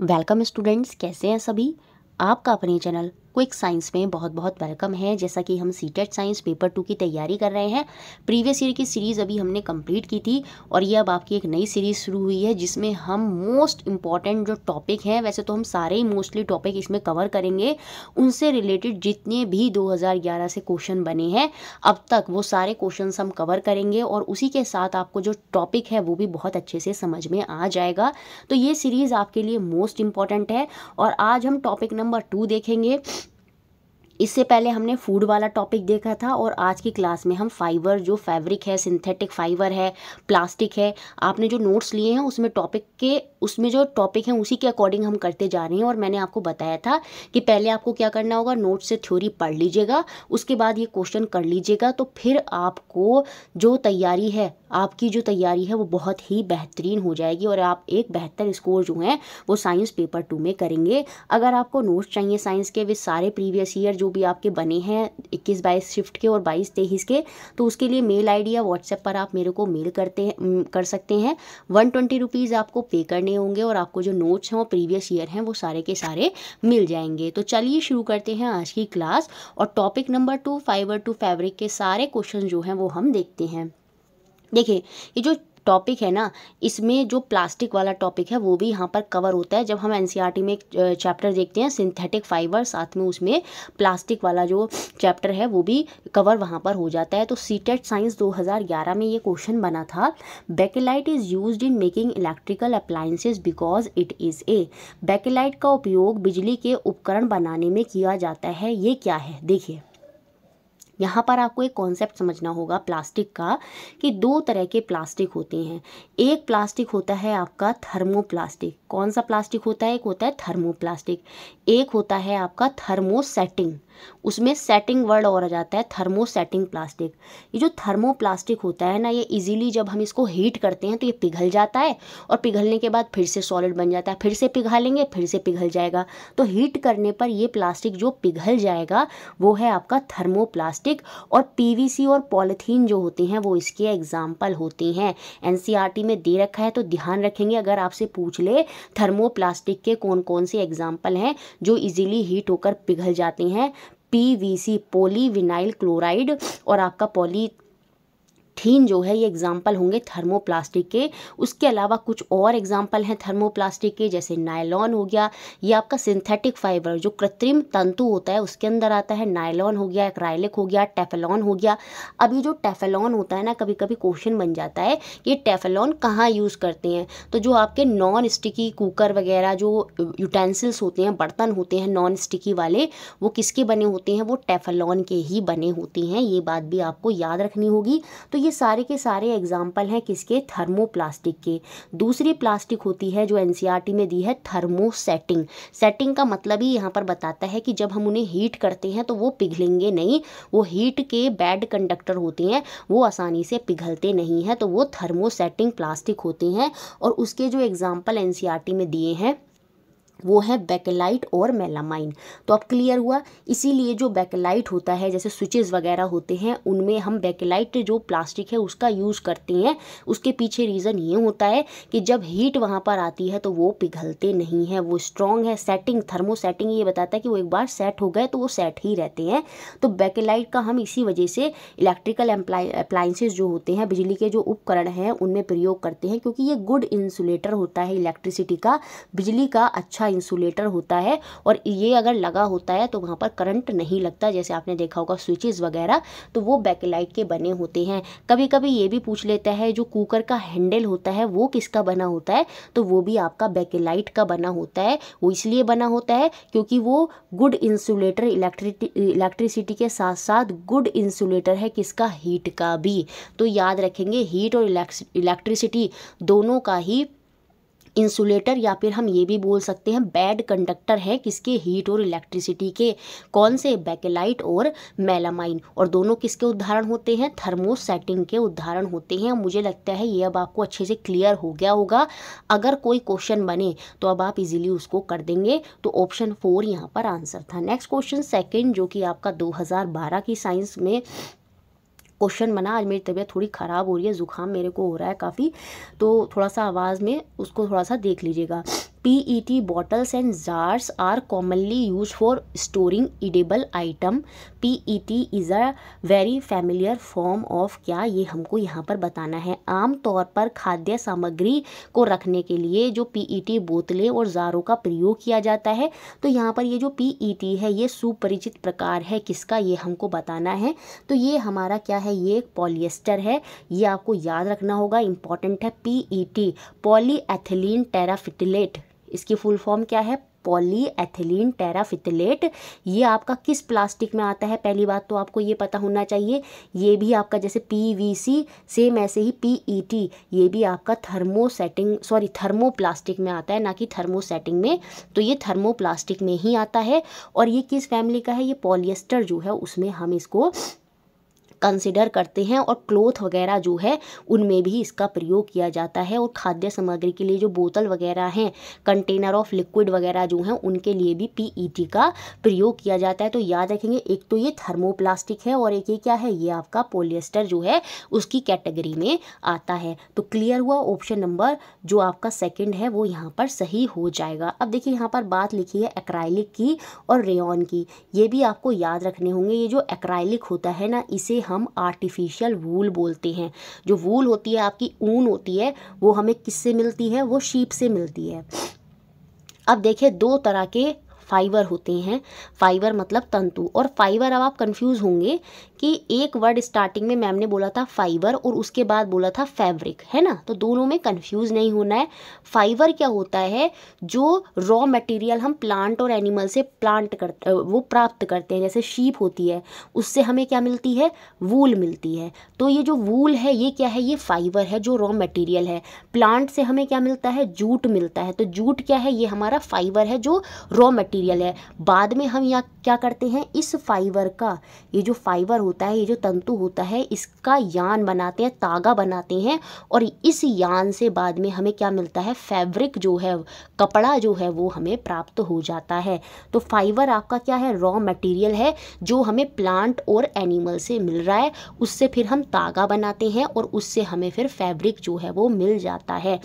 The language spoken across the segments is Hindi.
वेलकम स्टूडेंट्स कैसे हैं सभी आपका अपने चैनल क्विक साइंस में बहुत बहुत वेलकम है जैसा कि हम सीटेट साइंस पेपर टू की तैयारी कर रहे हैं प्रीवियस ईयर की सीरीज़ अभी हमने कंप्लीट की थी और ये अब आपकी एक नई सीरीज़ शुरू हुई है जिसमें हम मोस्ट इम्पॉर्टेंट जो टॉपिक हैं वैसे तो हम सारे ही मोस्टली टॉपिक इसमें कवर करेंगे उनसे रिलेटेड जितने भी दो से क्वेश्चन बने हैं अब तक वो सारे क्वेश्चन हम कवर करेंगे और उसी के साथ आपको जो टॉपिक है वो भी बहुत अच्छे से समझ में आ जाएगा तो ये सीरीज़ आपके लिए मोस्ट इम्पॉर्टेंट है और आज हम टॉपिक नंबर टू देखेंगे इससे पहले हमने फूड वाला टॉपिक देखा था और आज की क्लास में हम फाइबर जो फैब्रिक है सिंथेटिक फाइबर है प्लास्टिक है आपने जो नोट्स लिए हैं उसमें टॉपिक के उसमें जो टॉपिक हैं उसी के अकॉर्डिंग हम करते जा रहे हैं और मैंने आपको बताया था कि पहले आपको क्या करना होगा नोट्स से थ्योरी पढ़ लीजिएगा उसके बाद ये क्वेश्चन कर लीजिएगा तो फिर आपको जो तैयारी है आपकी जो तैयारी है वो बहुत ही बेहतरीन हो जाएगी और आप एक बेहतर स्कोर जो है वो साइंस पेपर टू में करेंगे अगर आपको नोट्स चाहिए साइंस के वे सारे प्रीवियस ईयर जो भी आपके बने हैं इक्कीस बाईस शिफ्ट के और बाईस तेईस के तो उसके लिए मेल आईडी या व्हाट्सएप पर आप मेरे को मेल करते हैं कर सकते हैं वन ट्वेंटी रुपीज़ आपको पे करने होंगे और आपको जो नोट्स हैं वो प्रीवियस ईयर हैं वो सारे के सारे मिल जाएंगे तो चलिए शुरू करते हैं आज की क्लास और topic number two fibre two fabric के सारे क्वेश्चन जो हैं वो हम देखते हैं देखिए ये जो टॉपिक है ना इसमें जो प्लास्टिक वाला टॉपिक है वो भी यहाँ पर कवर होता है जब हम एनसीईआरटी e में एक चैप्टर देखते हैं सिंथेटिक फाइबर साथ में उसमें प्लास्टिक वाला जो चैप्टर है वो भी कवर वहाँ पर हो जाता है तो सीटेट साइंस 2011 में ये क्वेश्चन बना था bakelite is use in making electrical appliances because it is a bakelite का उपयोग बिजली के उपकरण बनाने में किया जाता है ये क्या है देखिए यहाँ पर आपको एक कॉन्सेप्ट समझना होगा प्लास्टिक का कि दो तरह के प्लास्टिक होते हैं एक प्लास्टिक होता है आपका थर्मोप्लास्टिक कौन सा प्लास्टिक होता है एक होता है थर्मोप्लास्टिक एक होता है आपका थर्मोसेटिंग उसमें सेटिंग वर्ड और आ जाता है थर्मो सेटिंग प्लास्टिक ये जो थर्मो प्लास्टिक होता है ना ये इजीली जब हम इसको हीट करते हैं तो ये पिघल जाता है और पिघलने के बाद फिर से सॉलिड बन जाता है फिर से पिघा लेंगे फिर से पिघल जाएगा तो हीट करने पर ये प्लास्टिक जो पिघल जाएगा वो है आपका थर्मो प्लास्टिक और पी और पॉलीथीन जो होते हैं वो इसके एग्जाम्पल होती हैं एन e में दे रखा है तो ध्यान रखेंगे अगर आपसे पूछ ले थर्मो के कौन कौन से एग्जाम्पल हैं जो इजीली हीट होकर पिघल जाते हैं P V C polyvinyl chloride और आपका पॉली मीथेन जो है ये एग्जाम्पल होंगे थर्मोप्लास्टिक के उसके अलावा कुछ और एग्जाम्पल हैं थर्मोप्लास्टिक के जैसे नायलॉन हो गया या आपका सिंथेटिक फाइबर जो कृत्रिम तंतु होता है उसके अंदर आता है नायलॉन हो गया एक्राइलिक हो गया टेफेलॉन हो गया अभी जो टेफेलॉन होता है ना कभी कभी क्वेश्चन बन जाता है कि टेफेलॉन कहाँ यूज़ करते हैं तो जो आपके नॉन स्टिकी कुकर वगैरह जो यूटेंसिल्स होते हैं बर्तन होते हैं नॉन स्टिकी वाले वो किसके बने होते हैं वो टेफेलॉन के ही बने होते हैं ये बात भी आपको याद रखनी होगी तो ये ये सारे के सारे एग्जाम्पल हैं किसके थर्मोप्लास्टिक के दूसरी प्लास्टिक होती है जो एन e में दी है थर्मोसेटिंग सेटिंग का मतलब ही यहाँ पर बताता है कि जब हम उन्हें हीट करते हैं तो वो पिघलेंगे नहीं वो हीट के बैड कंडक्टर होते हैं वो आसानी से पिघलते नहीं हैं तो वो थर्मोसेटिंग प्लास्टिक होते हैं और उसके जो एग्ज़ाम्पल एन e में दिए हैं वो है बैकेलाइट और मेलामाइन तो अब क्लियर हुआ इसीलिए जो बैकेलाइट होता है जैसे स्विचेस वगैरह होते हैं उनमें हम बैकेलाइट जो प्लास्टिक है उसका यूज़ करते हैं उसके पीछे रीज़न ये होता है कि जब हीट वहाँ पर आती है तो वो पिघलते नहीं है वो स्ट्रॉन्ग है सेटिंग थर्मो सेटिंग ये बताता है कि वो एक बार सेट हो गए तो वो सेट ही रहते हैं तो बैकेलाइट का हम इसी वजह से इलेक्ट्रिकल अप्लाइंसेज जो होते हैं बिजली के जो उपकरण हैं उनमें प्रयोग करते हैं क्योंकि ये गुड इंसुलेटर होता है इलेक्ट्रिसिटी का बिजली का अच्छा इंसुलेटर होता है और ये अगर लगा होता है तो वहाँ पर करंट नहीं लगता जैसे आपने देखा होगा स्विचेस वगैरह तो वो बैकलाइट के बने होते हैं कभी कभी ये भी पूछ लेता है जो कुकर का हैंडल होता है वो किसका बना होता है तो वो भी आपका बैकेलाइट का बना होता है वो इसलिए बना होता है क्योंकि वो गुड इंसुलेटर इलेक्ट्रिटी इलेक्ट्रिसिटी के साथ साथ गुड इंसुलेटर है किसका हीट का भी तो याद रखेंगे हीट और इलेक्ट्रिसिटी दोनों का ही इंसुलेटर या फिर हम ये भी बोल सकते हैं बैड कंडक्टर है किसके हीट और इलेक्ट्रिसिटी के कौन से बैकेलाइट और मेलामाइन और दोनों किसके उदाहरण होते हैं थर्मोसेटिंग के उदाहरण होते हैं मुझे लगता है ये अब आपको अच्छे से क्लियर हो गया होगा अगर कोई क्वेश्चन बने तो अब आप इजीली उसको कर देंगे तो ऑप्शन फोर यहाँ पर आंसर था नेक्स्ट क्वेश्चन सेकेंड जो कि आपका दो की साइंस में क्वेश्चन बना आज मेरी तबीयत थोड़ी ख़राब हो रही है ज़ुकाम मेरे को हो रहा है काफ़ी तो थोड़ा सा आवाज़ में उसको थोड़ा सा देख लीजिएगा P E T bottles and jars are commonly use for storing edible item P E T is a very familiar form of क्या ये हमको यहाँ पर बताना है आम तौर पर खाद्य सामग्री को रखने के लिए जो पी ई टी बोतलें और जारों का प्रयोग किया जाता है तो यहाँ पर ये जो पी ई टी है ये सुपरिचित प्रकार है किसका ये हमको बताना है तो ये हमारा क्या है ये पॉलिएस्टर है ये आपको याद रखना होगा इंपॉर्टेंट है P E T poly ethylene terephthalate इसकी फुल फॉर्म क्या है पॉलीएथिलीन टेराफिथिलेट ये आपका किस प्लास्टिक में आता है पहली बात तो आपको ये पता होना चाहिए ये भी आपका जैसे पीवीसी सेम ऐसे ही पीईटी e ये भी आपका thermo setting sorry thermo plastic में आता है ना कि थर्मो में तो ये थर्मो प्लास्टिक में ही आता है और ये किस फैमिली का है ये पॉलिएस्टर जो है उसमें हम इसको कंसिडर करते हैं और क्लोथ वगैरह जो है उनमें भी इसका प्रयोग किया जाता है और खाद्य सामग्री के लिए जो बोतल वगैरह हैं कंटेनर ऑफ लिक्विड वगैरह जो हैं उनके लिए भी पी e का प्रयोग किया जाता है तो याद रखेंगे एक तो ये थर्मोप्लास्टिक है और एक ये क्या है ये आपका पोलिएस्टर जो है उसकी कैटेगरी में आता है तो क्लियर हुआ ऑप्शन नंबर जो आपका सेकेंड है वो यहाँ पर सही हो जाएगा अब देखिए यहाँ पर बात लिखी है एक्राइलिक की और रेन की ये भी आपको याद रखने होंगे ये जो एक्राइलिक होता है ना इसे हम आर्टिफिशियल वूल बोलते हैं जो वूल होती है आपकी ऊन होती है वो हमें किससे मिलती है वो शीप से मिलती है अब देखिए दो तरह के फाइबर होते हैं फाइबर मतलब तंतु और फाइबर अब आप कंफ्यूज होंगे कि एक वर्ड स्टार्टिंग में मैम ने बोला था फाइबर और उसके बाद बोला था फैब्रिक है ना तो दोनों में कंफ्यूज नहीं होना है फाइबर क्या होता है जो रॉ मटेरियल हम प्लांट और एनिमल से प्लांट कर वो प्राप्त करते हैं जैसे शीप होती है उससे हमें क्या मिलती है वूल मिलती है तो ये जो वूल है ये क्या है ये फाइबर है जो रॉ मटेरियल है प्लांट से हमें क्या मिलता है जूट मिलता है तो जूट क्या है ये हमारा फाइबर है जो रॉ मटेरियल है बाद में हम यहाँ क्या करते हैं इस फाइबर का ये जो फाइबर होता है ये जो तंतु होता है इसका यान बनाते हैं तागा बनाते हैं और इस यान से बाद में हमें क्या मिलता है फैब्रिक जो है कपड़ा जो है वो हमें प्राप्त हो जाता है तो फाइबर आपका क्या है रॉ मटेरियल है जो हमें प्लांट और एनिमल से मिल रहा है उससे फिर हम तागा बनाते हैं और उससे हमें फिर फैब्रिक जो है वो मिल जाता है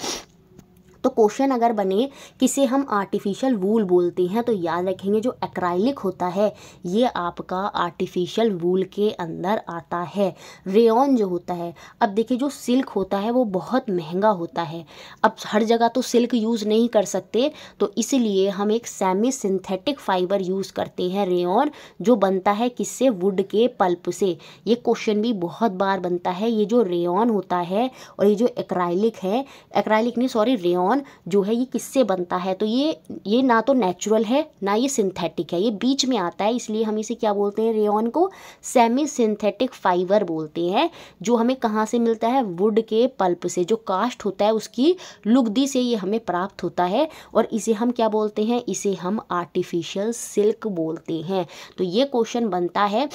तो क्वेश्चन अगर बने किसे हम आर्टिफिशियल वूल बोलते हैं तो याद रखेंगे जो एक्राइलिक होता है ये आपका आर्टिफिशियल वूल के अंदर आता है रेन जो होता है अब देखिए जो सिल्क होता है वो बहुत महंगा होता है अब हर जगह तो सिल्क यूज़ नहीं कर सकते तो इसलिए हम एक सेमी सिंथेटिक फाइबर यूज़ करते हैं रेन जो बनता है किससे वुड के पल्प से ये क्वेश्चन भी बहुत बार बनता है ये जो रेन होता है और ये जो एक्राइलिक है एक्राइलिक नहीं सॉरी रेन नायलॉन जो है ये किससे बनता है तो ये ये ना तो नेचुरल है ना ये सिंथेटिक है ये बीच में आता है इसलिए हम इसे क्या बोलते हैं रेयन को सेमी सिंथेटिक फाइबर बोलते हैं जो हमें कहाँ से मिलता है वुड के पल्प से जो कास्ट होता है उसकी लुगदी से ये हमें प्राप्त होता है और इसे हम क्या बोलते हैं इसे हम आर्टिफिशियल सिल्क बोलते हैं तो ये क्वेश्चन बनता है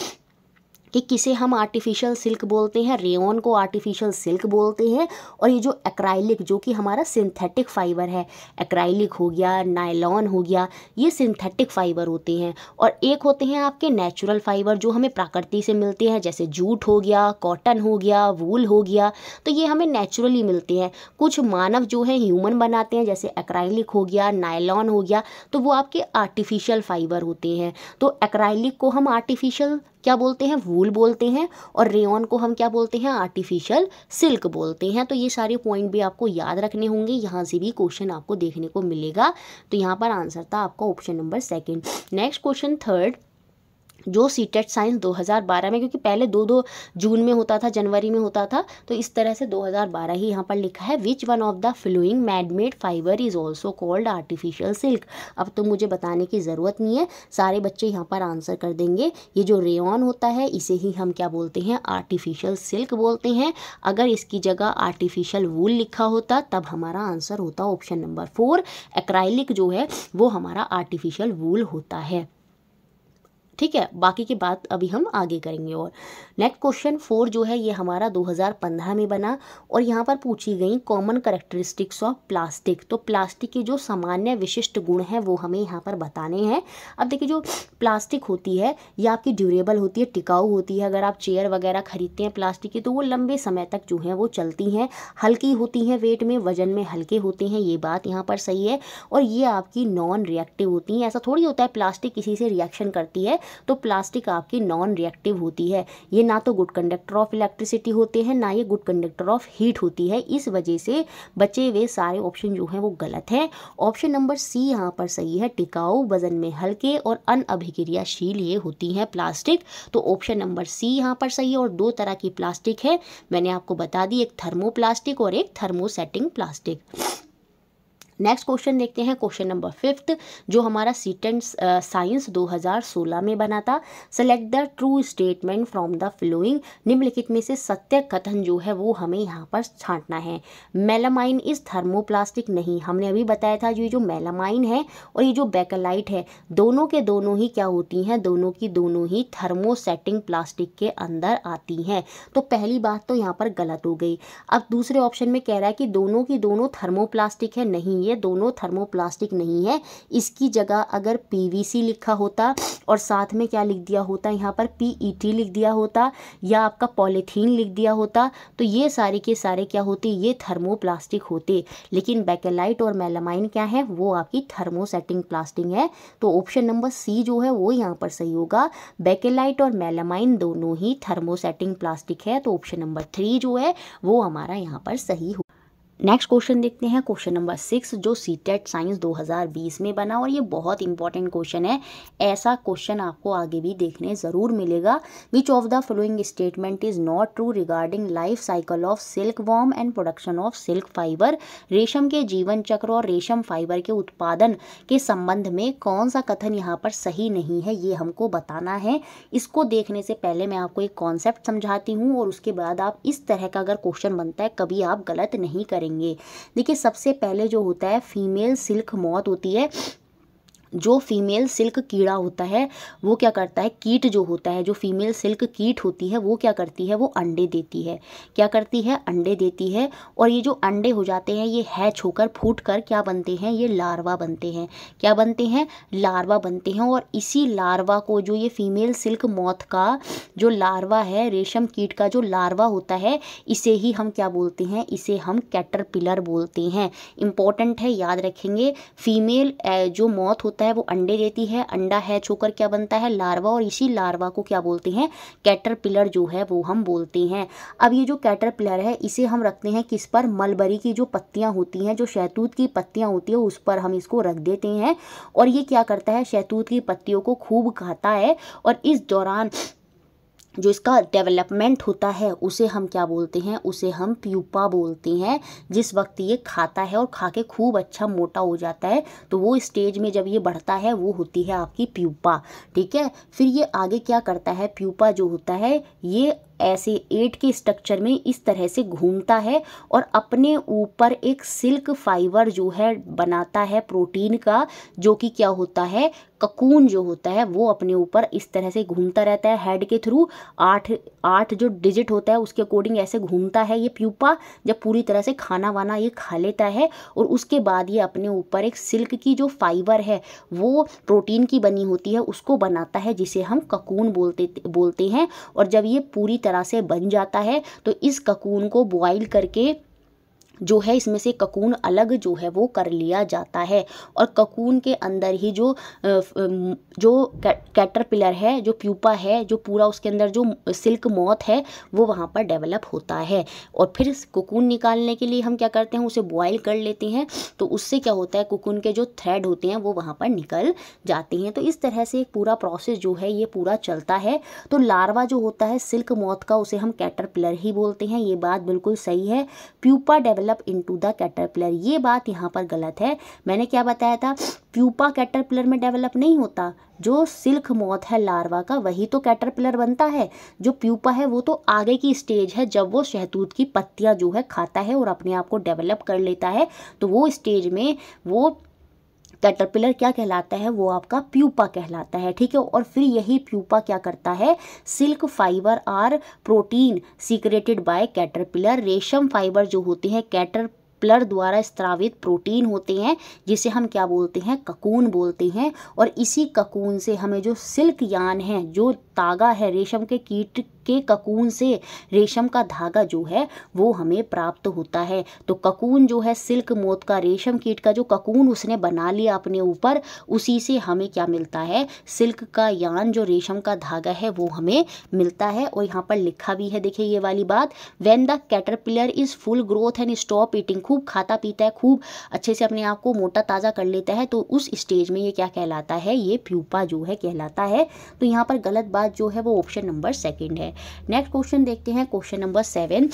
कि किसे हम आर्टिफिशियल सिल्क बोलते हैं रेओन को आर्टिफिशियल सिल्क बोलते हैं और ये जो एक्राइलिक जो कि हमारा सिंथेटिक फाइबर है एक्राइलिक हो गया नायलॉन हो गया ये सिंथेटिक फाइबर होते हैं और एक होते हैं आपके नेचुरल फाइबर जो हमें प्राकृति से मिलते हैं जैसे जूट हो गया कॉटन हो गया वूल हो गया तो ये हमें नेचुरली मिलते हैं कुछ मानव जो है ह्यूमन बनाते हैं जैसे एक्राइलिक हो गया नायलॉन हो गया तो वो आपके आर्टिफिशियल फाइबर होते हैं तो एक्राइलिक को हम आर्टिफिशियल क्या बोलते हैं वूल बोलते हैं और रेन को हम क्या बोलते हैं आर्टिफिशियल सिल्क बोलते हैं तो ये सारे पॉइंट भी आपको याद रखने होंगे यहाँ से भी क्वेश्चन आपको देखने को मिलेगा तो यहाँ पर आंसर था आपका option number second next question third जो सी टेट साइंस 2012 में क्योंकि पहले दो दो जून में होता था जनवरी में होता था तो इस तरह से 2012 ही यहाँ पर लिखा है which one of the following manmade fibre is also called artificial silk अब तो मुझे बताने की ज़रूरत नहीं है सारे बच्चे यहाँ पर आंसर कर देंगे ये जो रेन होता है इसे ही हम क्या बोलते हैं आर्टिफिशियल सिल्क बोलते हैं अगर इसकी जगह आर्टिफिशियल वूल लिखा होता तब हमारा आंसर होता ऑप्शन नंबर फोर एक्राइलिक जो है वो हमारा आर्टिफिशियल वूल होता है ठीक है बाकी की बात अभी हम आगे करेंगे और नेक्स्ट क्वेश्चन फोर जो है ये हमारा 2015 में बना और यहाँ पर पूछी गई कॉमन करेक्टरिस्टिक्स ऑफ प्लास्टिक तो प्लास्टिक के जो सामान्य विशिष्ट गुण हैं वो हमें यहाँ पर बताने हैं अब देखिए जो प्लास्टिक होती है या आपकी ड्यूरेबल होती है टिकाऊ होती है अगर आप चेयर वगैरह खरीदते हैं प्लास्टिक की तो वो लंबे समय तक जो है वो चलती हैं हल्की होती हैं वेट में वजन में हल्के होते हैं ये बात यहाँ पर सही है और ये आपकी नॉन रिएक्टिव होती हैं ऐसा थोड़ी होता है प्लास्टिक किसी से रिएक्शन करती है तो प्लास्टिक आपकी नॉन रिएक्टिव होती है ये ना तो गुड कंडक्टर ऑफ इलेक्ट्रिसिटी होते हैं ना ये गुड कंडक्टर ऑफ हीट होती है इस वजह से बचे हुए सारे ऑप्शन जो हैं वो गलत हैं ऑप्शन नंबर सी यहाँ पर सही है टिकाऊ वजन में हल्के और अनअभिक्रियाशील ये होती हैं प्लास्टिक तो ऑप्शन नंबर सी यहाँ पर सही है और दो तरह की प्लास्टिक है मैंने आपको बता दी एक थर्मो और एक थर्मोसेटिंग प्लास्टिक नेक्स्ट क्वेश्चन देखते हैं क्वेश्चन नंबर फिफ्थ जो हमारा सीटेंट साइंस 2016 में बना था select the true statement from the following निम्नलिखित में से सत्य कथन जो है वो हमें यहाँ पर छांटना है मेलामाइन इज थर्मोप्लास्टिक नहीं हमने अभी बताया था जो ये जो मेलामाइन है और ये जो बैकलाइट है दोनों के दोनों ही क्या होती हैं दोनों की दोनों ही थर्मोसेटिंग प्लास्टिक के अंदर आती हैं तो पहली बात तो यहाँ पर गलत हो गई अब दूसरे ऑप्शन में कह रहा है कि दोनों की दोनों थर्मोप्लास्टिक है नहीं ये दोनों थर्मोप्लास्टिक नहीं है इसकी जगह अगर पीवीसी लिखा होता और साथ में क्या लिख दिया होता यहाँ पर पीईटी e लिख दिया होता या आपका पॉलीथीन लिख दिया होता तो ये सारे के सारे क्या होते ये थर्मो होते लेकिन बैकेलाइट और मेलामाइन क्या है वो आपकी थर्मोसेटिंग प्लास्टिक है तो ऑप्शन नंबर सी जो है वो यहाँ पर सही होगा बैकेलाइट और मेलामाइन दोनों ही थर्मोसेटिंग प्लास्टिक है तो ऑप्शन नंबर थ्री जो है वो हमारा यहाँ पर सही हो नेक्स्ट क्वेश्चन देखते हैं क्वेश्चन नंबर सिक्स जो सी टेट साइंस 2020 में बना और ये बहुत इंपॉर्टेंट क्वेश्चन है ऐसा क्वेश्चन आपको आगे भी देखने ज़रूर मिलेगा which of the following statement is not true regarding life cycle of silk worm and production of silk fibre रेशम के जीवन चक्र और रेशम फाइबर के उत्पादन के संबंध में कौन सा कथन यहाँ पर सही नहीं है ये हमको बताना है इसको देखने से पहले मैं आपको एक कॉन्सेप्ट समझाती हूँ और उसके बाद आप इस तरह का अगर क्वेश्चन बनता है कभी आप गलत नहीं करेंगे करेंगे देखिए सबसे पहले जो होता है फीमेल सिल्क मौत होती है जो फीमेल सिल्क कीड़ा होता है वो क्या करता है कीट जो होता है जो फीमेल सिल्क कीट होती है वो क्या करती है वो अंडे देती है क्या करती है अंडे देती है और ये जो अंडे हो जाते हैं ये हैच होकर फूट कर क्या बनते हैं ये लार्वा बनते हैं क्या बनते हैं लार्वा बनते हैं और इसी लार्वा को जो ये फीमेल सिल्क मौत का जो लार्वा है रेशम कीट का जो लार्वा होता है इसे ही हम क्या बोलते हैं इसे हम कैटरपिलर बोलते हैं इंपॉर्टेंट है याद रखेंगे फीमेल जो मौत होता है वो अंडे देती है अंडा हैच होकर क्या बनता है लार्वा और इसी लार्वा को क्या बोलते हैं कैटरपिलर जो है वो हम बोलते हैं अब ये जो कैटरपिलर है इसे हम रखते हैं किस पर मलबरी की जो पत्तियाँ होती हैं जो शैतूत की पत्तियाँ होती है उस पर हम इसको रख देते हैं और ये क्या करता है शैतूत की पत्तियों को खूब खाता है और इस दौरान जो इसका डेवलपमेंट होता है उसे हम क्या बोलते हैं उसे हम प्यूपा बोलते हैं जिस वक्त ये खाता है और खा के खूब अच्छा मोटा हो जाता है तो वो स्टेज में जब ये बढ़ता है वो होती है आपकी प्यूपा ठीक है फिर ये आगे क्या करता है प्यूपा जो होता है ये ऐसे एट के स्ट्रक्चर में इस तरह से घूमता है और अपने ऊपर एक सिल्क फाइबर जो है बनाता है प्रोटीन का जो कि क्या होता है ककून जो होता है वो अपने ऊपर इस तरह से घूमता रहता है हेड के थ्रू आठ आठ जो डिजिट होता है उसके अकॉर्डिंग ऐसे घूमता है ये प्यूपा जब पूरी तरह से खाना वाना ये खा लेता है और उसके बाद ये अपने ऊपर एक सिल्क की जो फाइबर है वो प्रोटीन की बनी होती है उसको बनाता है जिसे हम ककून बोलते बोलते हैं और जब ये पूरी तरह तरह से बन जाता है तो इस ककून को बॉइल करके जो है इसमें से ककून अलग जो है वो कर लिया जाता है और ककून के अंदर ही जो जो कैटरपिलर है जो प्यूपा है जो पूरा उसके अंदर जो सिल्क मौत है वो वहाँ पर डेवलप होता है और फिर ककून निकालने के लिए हम क्या करते हैं उसे बॉयल कर लेते हैं तो उससे क्या होता है ककून के जो थ्रेड होते हैं वो वहाँ पर निकल जाते हैं तो इस तरह से एक पूरा प्रोसेस जो है ये पूरा चलता है तो लार्वा जो होता है सिल्क मौत का उसे हम कैटरपिलर ही बोलते हैं ये बात बिल्कुल सही है pupa develop develop into the caterpillar ये बात यहाँ पर गलत है मैंने क्या बताया था प्यूपा कैटरपिलर में डेवलप नहीं होता जो सिल्क मौत है लार्वा का वही तो कैटरपिलर बनता है जो प्यूपा है वो तो आगे की स्टेज है जब वो शहतूत की पत्तियाँ जो है खाता है और अपने आप को डेवलप कर लेता है तो वो स्टेज में वो कैटरपिलर क्या कहलाता है वो आपका प्यूपा कहलाता है ठीक है और फिर यही प्यूपा क्या करता है silk fibre are protein secreted by caterpillar रेशम फाइबर जो होते हैं कैटर प्लर द्वारा स्त्रावित प्रोटीन होते हैं जिसे हम क्या बोलते हैं ककून बोलते हैं और इसी ककून से हमें जो सिल्क यान है जो तागा है रेशम के कीट के ककून से रेशम का धागा जो है वो हमें प्राप्त होता है तो ककून जो है सिल्क मोत का रेशम कीट का जो ककून उसने बना लिया अपने ऊपर उसी से हमें क्या मिलता है सिल्क का यान जो रेशम का धागा है वो हमें मिलता है और यहाँ पर लिखा भी है देखिए ये वाली बात when the caterpillar is full growth and stop eating खूब खाता पीता है खूब अच्छे से अपने आप को मोटा ताज़ा कर लेता है तो उस स्टेज में ये क्या कहलाता है ये प्यूपा जो है कहलाता है तो यहाँ पर गलत बात जो है वो ऑप्शन नंबर सेकेंड है नेक्स्ट क्वेश्चन देखते हैं क्वेश्चन नंबर सेवन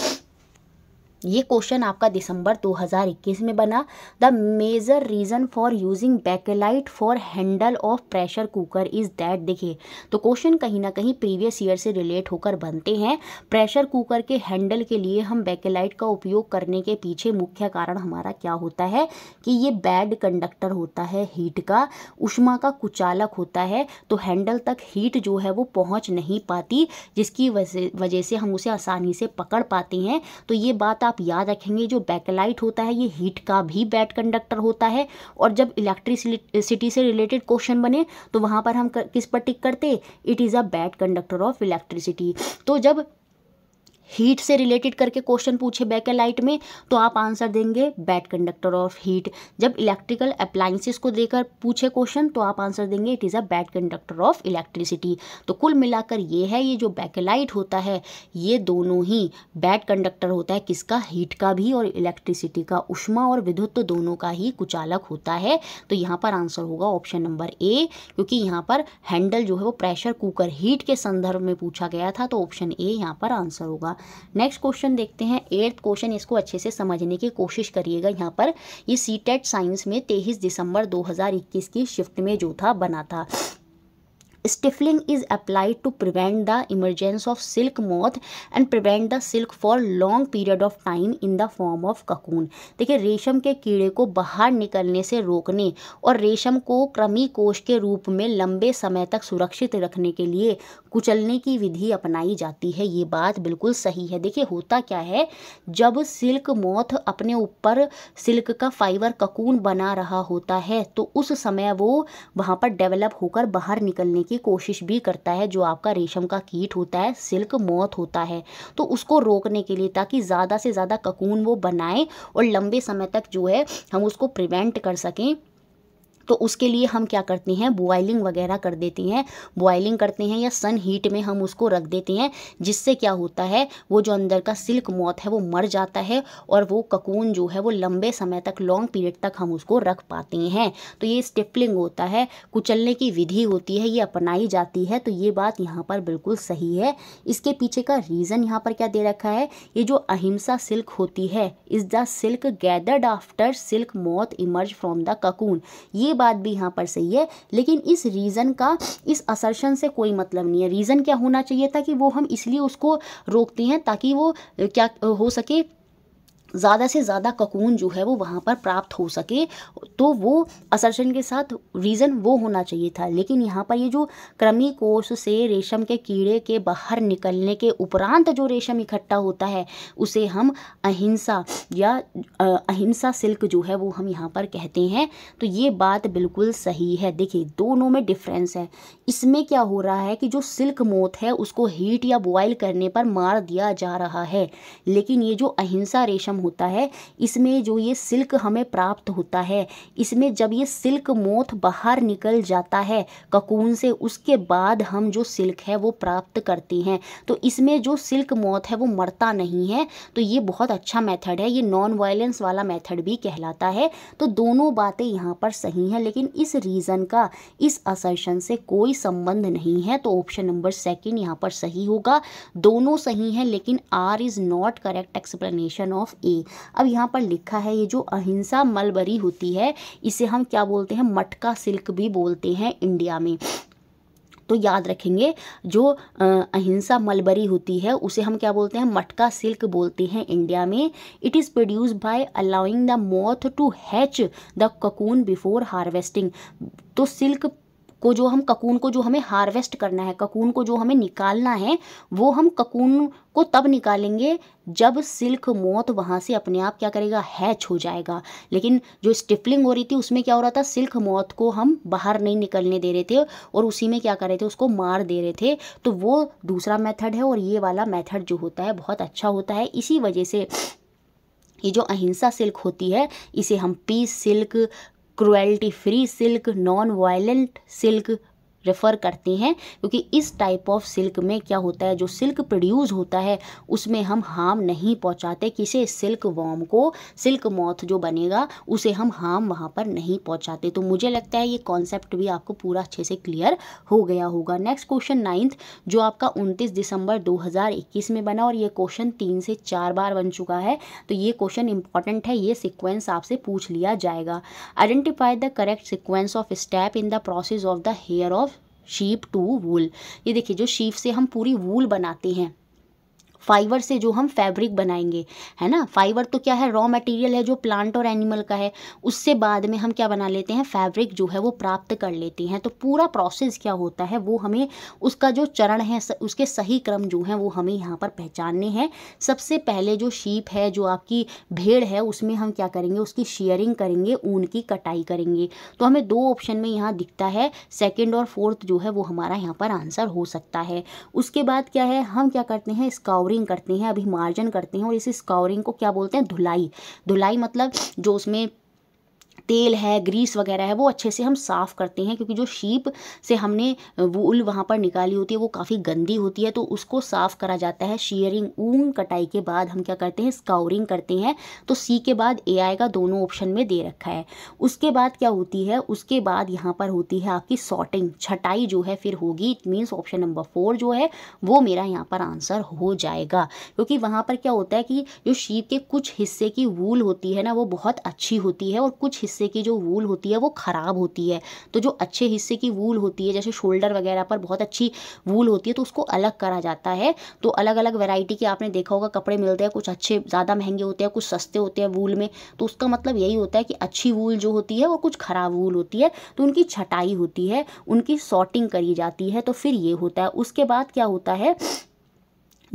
ये क्वेश्चन आपका दिसंबर 2021 में बना the major reason for using bakelite for handle of pressure cooker is that देखिए तो क्वेश्चन कहीं ना कहीं प्रीवियस ईयर से रिलेट होकर बनते हैं प्रेशर कुकर के हैंडल के लिए हम बैकेलाइट का उपयोग करने के पीछे मुख्य कारण हमारा क्या होता है कि ये बैड कंडक्टर होता है हीट का उष्मा का कुचालक होता है तो हैंडल तक हीट जो है वो पहुँच नहीं पाती जिसकी वजह से हम उसे आसानी से पकड़ पाते हैं तो ये बात आप आप याद रखेंगे जो बैकलाइट होता है ये हीट का भी बैड कंडक्टर होता है और जब इलेक्ट्रिसिटी से रिलेटेड क्वेश्चन बने तो वहाँ पर हम किस पर टिक करते it is a bad conductor of electricity तो जब हीट से रिलेटेड करके क्वेश्चन पूछे बैक लाइट में तो आप आंसर देंगे बैड कंडक्टर ऑफ हीट जब इलेक्ट्रिकल अप्लाइंसिस को देकर पूछे क्वेश्चन तो आप आंसर देंगे it is a bad conductor of electricity तो कुल मिलाकर ये है ये जो लाइट होता है ये दोनों ही बैड कंडक्टर होता है किसका हीट का भी और इलेक्ट्रिसिटी का उष्मा और विद्युत दोनों का ही कुचालक होता है तो यहाँ पर आंसर होगा ऑप्शन नंबर ए क्योंकि यहाँ पर हैंडल जो है वो प्रेशर कुकर हीट के संदर्भ में पूछा गया था तो ऑप्शन ए यहाँ पर आंसर होगा होगा नेक्स्ट क्वेश्चन देखते हैं एट्थ क्वेश्चन इसको अच्छे से समझने की कोशिश करिएगा यहाँ पर ये सी साइंस e में तेईस दिसंबर दो की शिफ्ट में जो था बना था stifling is applied to prevent the emergence of silk moth and prevent the silk for long period of time in the form of cocoon देखिए रेशम के कीड़े को बाहर निकलने से रोकने और रेशम को क्रमी कोश के रूप में लंबे समय तक सुरक्षित रखने के लिए कुचलने की विधि अपनाई जाती है ये बात बिल्कुल सही है देखिए होता क्या है जब सिल्क मॉथ अपने ऊपर सिल्क का फाइबर ककून बना रहा होता है तो उस समय वो वहाँ पर डेवलप होकर बाहर निकलने की की कोशिश भी करता है जो आपका रेशम का कीट होता है सिल्क मौत होता है तो उसको रोकने के लिए ताकि ज़्यादा से ज़्यादा ककून वो बनाए और लंबे समय तक जो है हम उसको प्रिवेंट कर सकें तो उसके लिए हम क्या करते हैं बॉयलिंग वगैरह कर देते हैं बॉयलिंग करते हैं या सन हीट में हम उसको रख देते हैं जिससे क्या होता है वो जो अंदर का सिल्क मौत है वो मर जाता है और वो ककून जो है वो लंबे समय तक लॉन्ग पीरियड तक हम उसको रख पाते हैं तो ये स्टिपलिंग होता है कुचलने की विधि होती है ये अपनाई जाती है तो ये बात यहाँ पर बिल्कुल सही है इसके पीछे का रीज़न यहाँ पर क्या दे रखा है ये जो अहिंसा सिल्क होती है is the silk gathered after silk moth emerge from the cocoon ये बात भी यहाँ पर सही है लेकिन इस रीज़न का इस असर्शन से कोई मतलब नहीं है रीज़न क्या होना चाहिए था कि वो हम इसलिए उसको रोकते हैं ताकि वो क्या हो सके ज़्यादा से ज़्यादा ककून जो है वो वहाँ पर प्राप्त हो सके तो वो असर्शन के साथ रीज़न वो होना चाहिए था लेकिन यहाँ पर ये जो क्रमी कोष से रेशम के कीड़े के बाहर निकलने के उपरांत जो रेशम इकट्ठा होता है उसे हम अहिंसा या अहिंसा सिल्क जो है वो हम यहाँ पर कहते हैं तो ये बात बिल्कुल सही है देखिए दोनों में डिफ़्रेंस है इसमें क्या हो रहा है कि जो सिल्क मोथ है उसको हीट या बॉयल करने पर मार दिया जा रहा है लेकिन ये जो अहिंसा रेशम होता है इसमें जो ये सिल्क हमें प्राप्त होता है इसमें जब ये सिल्क मोथ बाहर निकल जाता है ककून से उसके बाद हम जो सिल्क है वो प्राप्त करते हैं तो इसमें जो सिल्क मोथ है वो मरता नहीं है तो ये बहुत अच्छा मेथड है ये नॉन वायलेंस वाला मेथड भी कहलाता है तो दोनों बातें यहाँ पर सही हैं लेकिन इस रीज़न का इस असर्शन से कोई संबंध नहीं है तो ऑप्शन नंबर सेकेंड यहाँ पर सही होगा दोनों सही हैं लेकिन R is not correct explanation of A mulberry अब यहाँ पर लिखा है ये जो अहिंसा मलबरी होती है इसे हम क्या बोलते हैं मटका सिल्क भी बोलते हैं इंडिया में तो याद रखेंगे जो अहिंसा मलबरी होती है उसे हम क्या बोलते हैं मटका सिल्क बोलते हैं इंडिया में it is produce by allowing the moth to hatch the cocoon before harvesting तो सिल्क को जो हम ककून को जो हमें हार्वेस्ट करना है ककून को जो हमें निकालना है वो हम ककून को तब निकालेंगे जब सिल्क मौत वहाँ से अपने आप क्या करेगा हैच हो जाएगा लेकिन जो स्टिफलिंग हो रही थी उसमें क्या हो रहा था सिल्क मौत को हम बाहर नहीं निकलने दे रहे थे और उसी में क्या कर रहे थे उसको मार दे रहे थे तो वो दूसरा मेथड है और ये वाला मेथड जो होता है बहुत अच्छा होता है इसी वजह से ये जो अहिंसा सिल्क होती है इसे हम peace silk cruelty free silk non violent silk refer करते हैं क्योंकि इस टाइप ऑफ सिल्क में क्या होता है जो सिल्क प्रोड्यूस होता है उसमें हम हार्म नहीं पहुंचाते किसे सिल्क वॉम को सिल्क मॉथ जो बनेगा उसे हम हार्म वहाँ पर नहीं पहुंचाते तो मुझे लगता है ये कॉन्सेप्ट भी आपको पूरा अच्छे से क्लियर हो गया होगा नेक्स्ट क्वेश्चन नाइन्थ जो आपका उनतीस दिसंबर दो में बना और ये क्वेश्चन तीन से चार बार बन चुका है तो ये क्वेश्चन इंपॉर्टेंट है ये सिक्वेंस आपसे पूछ लिया जाएगा identify the correct sequence of step in the process of the hair of sheep to wool ये देखिए जो शीप से हम पूरी वूल बनाते हैं फाइबर से जो हम फैब्रिक बनाएंगे है ना फाइबर तो क्या है रॉ मटेरियल है जो प्लांट और एनिमल का है उससे बाद में हम क्या बना लेते हैं फैब्रिक जो है वो प्राप्त कर लेते हैं तो पूरा प्रोसेस क्या होता है वो हमें उसका जो चरण है उसके सही क्रम जो है वो हमें यहाँ पर पहचानने हैं सबसे पहले जो शीप है जो आपकी भेड़ है उसमें हम क्या करेंगे उसकी शेयरिंग करेंगे ऊन की कटाई करेंगे तो हमें दो ऑप्शन में यहाँ दिखता है सेकेंड और फोर्थ जो है वो हमारा यहाँ पर आंसर हो सकता है उसके बाद क्या है हम क्या करते हैं स्काउरिंग स्काउरिंग करते हैं अभिमार्जन करते हैं और इसी स्काउरिंग को क्या बोलते हैं धुलाई धुलाई मतलब जो उसमें तेल है ग्रीस वगैरह है वो अच्छे से हम साफ़ करते हैं क्योंकि जो शीप से हमने वूल वहाँ पर निकाली होती है वो काफ़ी गंदी होती है तो उसको साफ़ करा जाता है शेयरिंग ऊन कटाई के बाद हम क्या करते हैं स्काउरिंग करते हैं तो सी के बाद ए आएगा दोनों ऑप्शन में दे रखा है उसके बाद क्या होती है उसके बाद यहाँ पर होती है आपकी सॉर्टिंग छटाई जो है फिर होगी it means option number four जो है वो मेरा यहाँ पर आंसर हो जाएगा क्योंकि वहाँ पर क्या होता है कि जो शीप के कुछ हिस्से की वूल होती है ना वो बहुत अच्छी होती है और कुछ हिस्से हिस्से की जो वूल होती है वो ख़राब होती है तो जो अच्छे हिस्से की वूल होती है जैसे शोल्डर वगैरह पर बहुत अच्छी वूल होती है तो उसको अलग करा जाता है तो अलग अलग वेराइटी के आपने देखा होगा कपड़े मिलते हैं कुछ अच्छे ज़्यादा महंगे होते हैं कुछ सस्ते होते हैं वूल में तो उसका मतलब यही होता है कि अच्छी वूल जो होती है वो कुछ ख़राब वूल होती है तो उनकी छटाई होती है उनकी सॉर्टिंग करी जाती है तो फिर ये होता है उसके बाद क्या होता है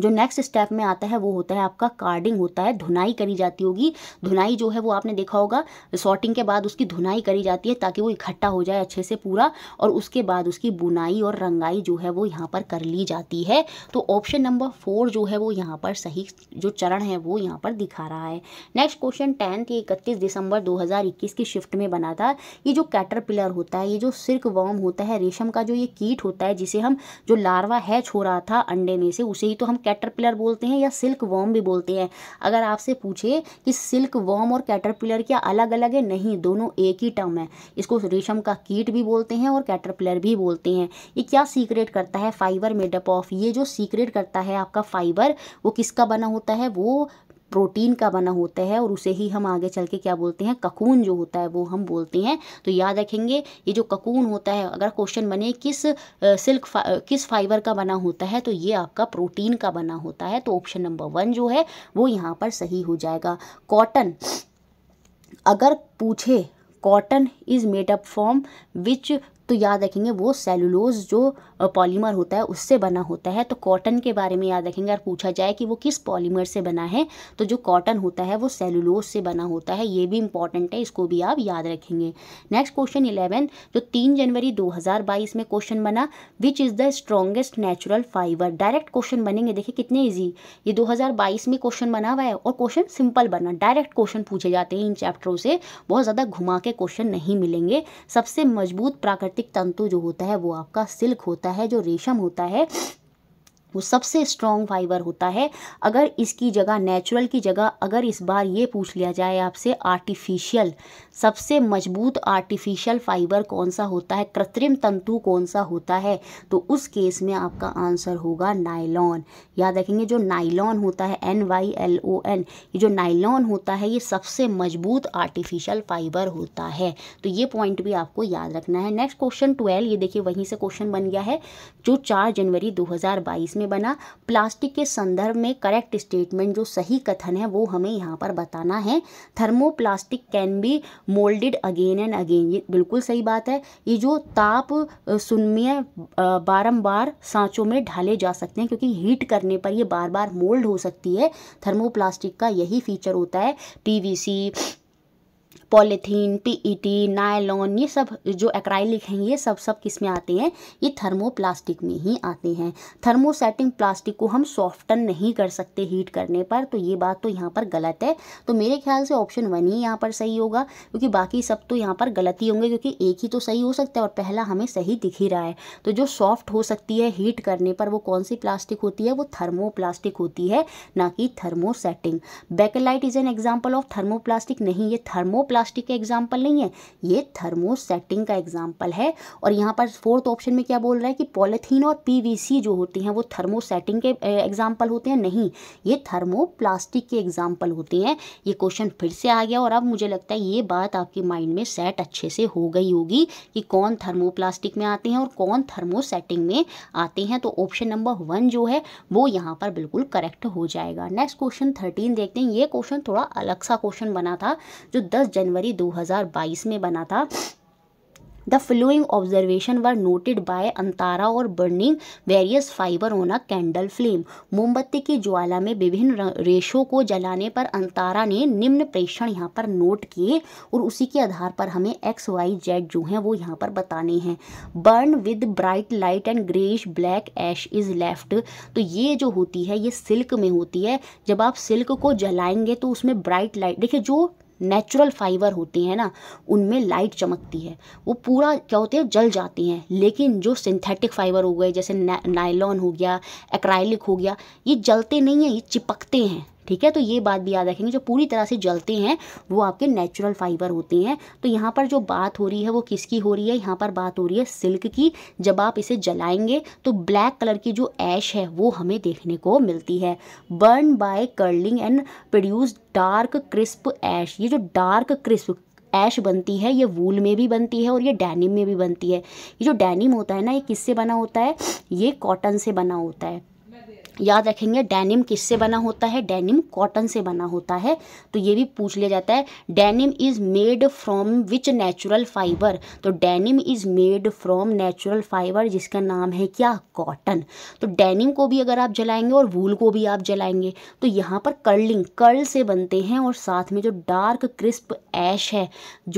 जो नेक्स्ट स्टेप में आता है वो होता है आपका कार्डिंग होता है धुनाई करी जाती होगी धुनाई जो है वो आपने देखा होगा सॉर्टिंग के बाद उसकी धुनाई करी जाती है ताकि वो इकट्ठा हो जाए अच्छे से पूरा और उसके बाद उसकी बुनाई और रंगाई जो है वो यहाँ पर कर ली जाती है तो ऑप्शन नंबर फोर जो है वो यहाँ पर सही जो चरण है वो यहाँ पर दिखा रहा है नेक्स्ट क्वेश्चन टेंथ ये इकतीस दिसंबर दो की शिफ्ट में बना था ये जो कैटरपिलर होता है ये जो सिर्क वॉर्म होता है रेशम का जो ये कीट होता है जिसे हम जो लार्वा हैच हो रहा था अंडे में से उसे ही तो हम कैटरपिलर बोलते हैं या सिल्क वॉम भी बोलते हैं अगर आपसे पूछे कि सिल्क वॉम और कैटरपिलर क्या अलग अलग है नहीं दोनों एक ही टर्म है इसको रेशम का कीट भी बोलते हैं और कैटरपिलर भी बोलते हैं ये क्या सीक्रेट करता है फाइबर मेडअप ऑफ ये जो सीक्रेट करता है आपका फाइबर वो किसका बना होता है वो प्रोटीन का बना होता है और उसे ही हम आगे चल के क्या बोलते हैं ककून जो होता है वो हम बोलते हैं तो याद रखेंगे ये जो ककून होता है अगर क्वेश्चन बने किस सिल्क फा, किस फाइबर का बना होता है तो ये आपका प्रोटीन का बना होता है तो ऑप्शन नंबर वन जो है वो यहाँ पर सही हो जाएगा कॉटन अगर पूछे cotton is made up from which तो याद रखेंगे वो सेलुलोज जो पॉलीमर होता है उससे बना होता है तो कॉटन के बारे में याद रखेंगे अगर पूछा जाए कि वो किस पॉलीमर से बना है तो जो कॉटन होता है वो सेलुलोज से बना होता है ये भी इंपॉर्टेंट है इसको भी आप याद रखेंगे नेक्स्ट क्वेश्चन इलेवन जो तीन जनवरी बाईस में क्वेश्चन बना which is the strongest natural fibre direct question बनेंगे देखिए कितने ईजी ये बाईस में क्वेश्चन बना हुआ है और क्वेश्चन सिंपल बना डायरेक्ट क्वेश्चन पूछे जाते हैं इन चैप्टरों से बहुत ज़्यादा घुमा के क्वेश्चन नहीं मिलेंगे सबसे मजबूत प्राकृतिक प्राकृतिक तंतु जो होता है वो आपका सिल्क होता है जो रेशम होता है वो सबसे स्ट्रॉन्ग फाइबर होता है अगर इसकी जगह नेचुरल की जगह अगर इस बार ये पूछ लिया जाए आपसे आर्टिफिशियल सबसे मजबूत आर्टिफिशियल फाइबर कौन सा होता है कृत्रिम तंतु कौन सा होता है तो उस केस में आपका आंसर होगा नाइलॉन याद रखेंगे जो नाइलॉन होता है N Y L O N ये जो नाइलॉन होता है ये सबसे मजबूत आर्टिफिशियल फाइबर होता है तो ये पॉइंट भी आपको याद रखना है नेक्स्ट क्वेश्चन ट्वेल्व ये देखिए वहीं से क्वेश्चन बन गया है जो चार जनवरी दो में बना प्लास्टिक के संदर्भ में करेक्ट स्टेटमेंट जो सही कथन है वो हमें यहाँ पर बताना है thermoplastic can be moulded again and again ये बिल्कुल सही बात है ये जो ताप सुनमय बारंबार सांचों में ढाले जा सकते हैं क्योंकि हीट करने पर ये बार बार मोल्ड हो सकती है थर्मोप्लास्टिक का यही फीचर होता है PVC polythene PET e nylon ये सब जो एक्राइलिक हैं ये सब सब किस में आते हैं ये थर्मोप्लास्टिक में ही आते हैं थर्मोसेटिंग प्लास्टिक को हम सॉफ्टन नहीं कर सकते हीट करने पर तो ये बात तो यहाँ पर गलत है तो मेरे ख्याल से ऑप्शन वन ही यहाँ पर सही होगा क्योंकि बाकी सब तो यहाँ पर गलत ही होंगे क्योंकि एक ही तो सही हो सकता है और पहला हमें सही दिख ही रहा है तो जो सॉफ्ट हो सकती है हीट करने पर वो कौन सी प्लास्टिक होती है वो थर्मोप्लास्टिक होती है ना कि thermosetting bakelite is an example of thermoplastic नहीं ये थर्मोप्लास्टिक प्लास्टिक का एग्जाम्पल नहीं है ये थर्मोसेटिंग का एग्जाम्पल है और यहाँ पर फोर्थ ऑप्शन में क्या बोल रहा है कि पॉलिथीन और पी जो होती हैं वो थर्मोसेटिंग के एग्जाम्पल होते हैं नहीं ये थर्मोप्लास्टिक के एग्जाम्पल होते हैं ये क्वेश्चन फिर से आ गया और अब मुझे लगता है ये बात आपकी माइंड में सेट अच्छे से हो गई होगी कि कौन थर्मोप्लास्टिक में आते हैं और कौन थर्मोसेटिंग में आते हैं तो ऑप्शन नंबर वन जो है वो यहाँ पर बिल्कुल करेक्ट हो जाएगा नेक्स्ट क्वेश्चन थर्टीन देखते हैं ये क्वेश्चन थोड़ा अलग सा क्वेश्चन बना था जो दस जनवरी जनवरी 2022 में बना था the following observation were noted by Antara और burning various fibre on a candle flame मोमबत्ती की ज्वाला में विभिन्न रेशों को जलाने पर अंतारा ने निम्न प्रेक्षण यहाँ पर नोट किए और उसी के आधार पर हमें एक्स वाई जेड जो हैं वो यहाँ पर बताने हैं burn with bright light and greyish black ash is left तो ये जो होती है ये सिल्क में होती है जब आप सिल्क को जलाएंगे तो उसमें ब्राइट लाइट देखिए जो नेचुरल फाइबर होते हैं ना उनमें लाइट चमकती है वो पूरा क्या होते हैं जल जाती हैं लेकिन जो सिंथेटिक फाइबर हो गए जैसे नायलॉन हो गया एक्राइलिक हो गया ये जलते नहीं हैं ये चिपकते हैं ठीक है तो ये बात भी याद रखेंगे जो पूरी तरह से जलते हैं वो आपके नेचुरल फाइबर होते हैं तो यहाँ पर जो बात हो रही है वो किसकी हो रही है यहाँ पर बात हो रही है सिल्क की जब आप इसे जलाएंगे तो ब्लैक कलर की जो ऐश है वो हमें देखने को मिलती है burn by curling and produce dark crisp ash ये जो डार्क क्रिस्प ऐश बनती है ये वूल में भी बनती है और ये डैनिम में भी बनती है ये जो डैनिम होता है ना ये किससे बना होता है ये कॉटन से बना होता है याद रखेंगे डेनिम किससे बना होता है डेनिम कॉटन से बना होता है तो ये भी पूछ लिया जाता है denim is made from which natural fibre तो denim is made from natural fibre जिसका नाम है क्या कॉटन तो डेनिम को भी अगर आप जलाएंगे और वूल को भी आप जलाएंगे तो यहाँ पर कर्लिंग कर्ल से बनते हैं और साथ में जो डार्क क्रिस्प ऐश है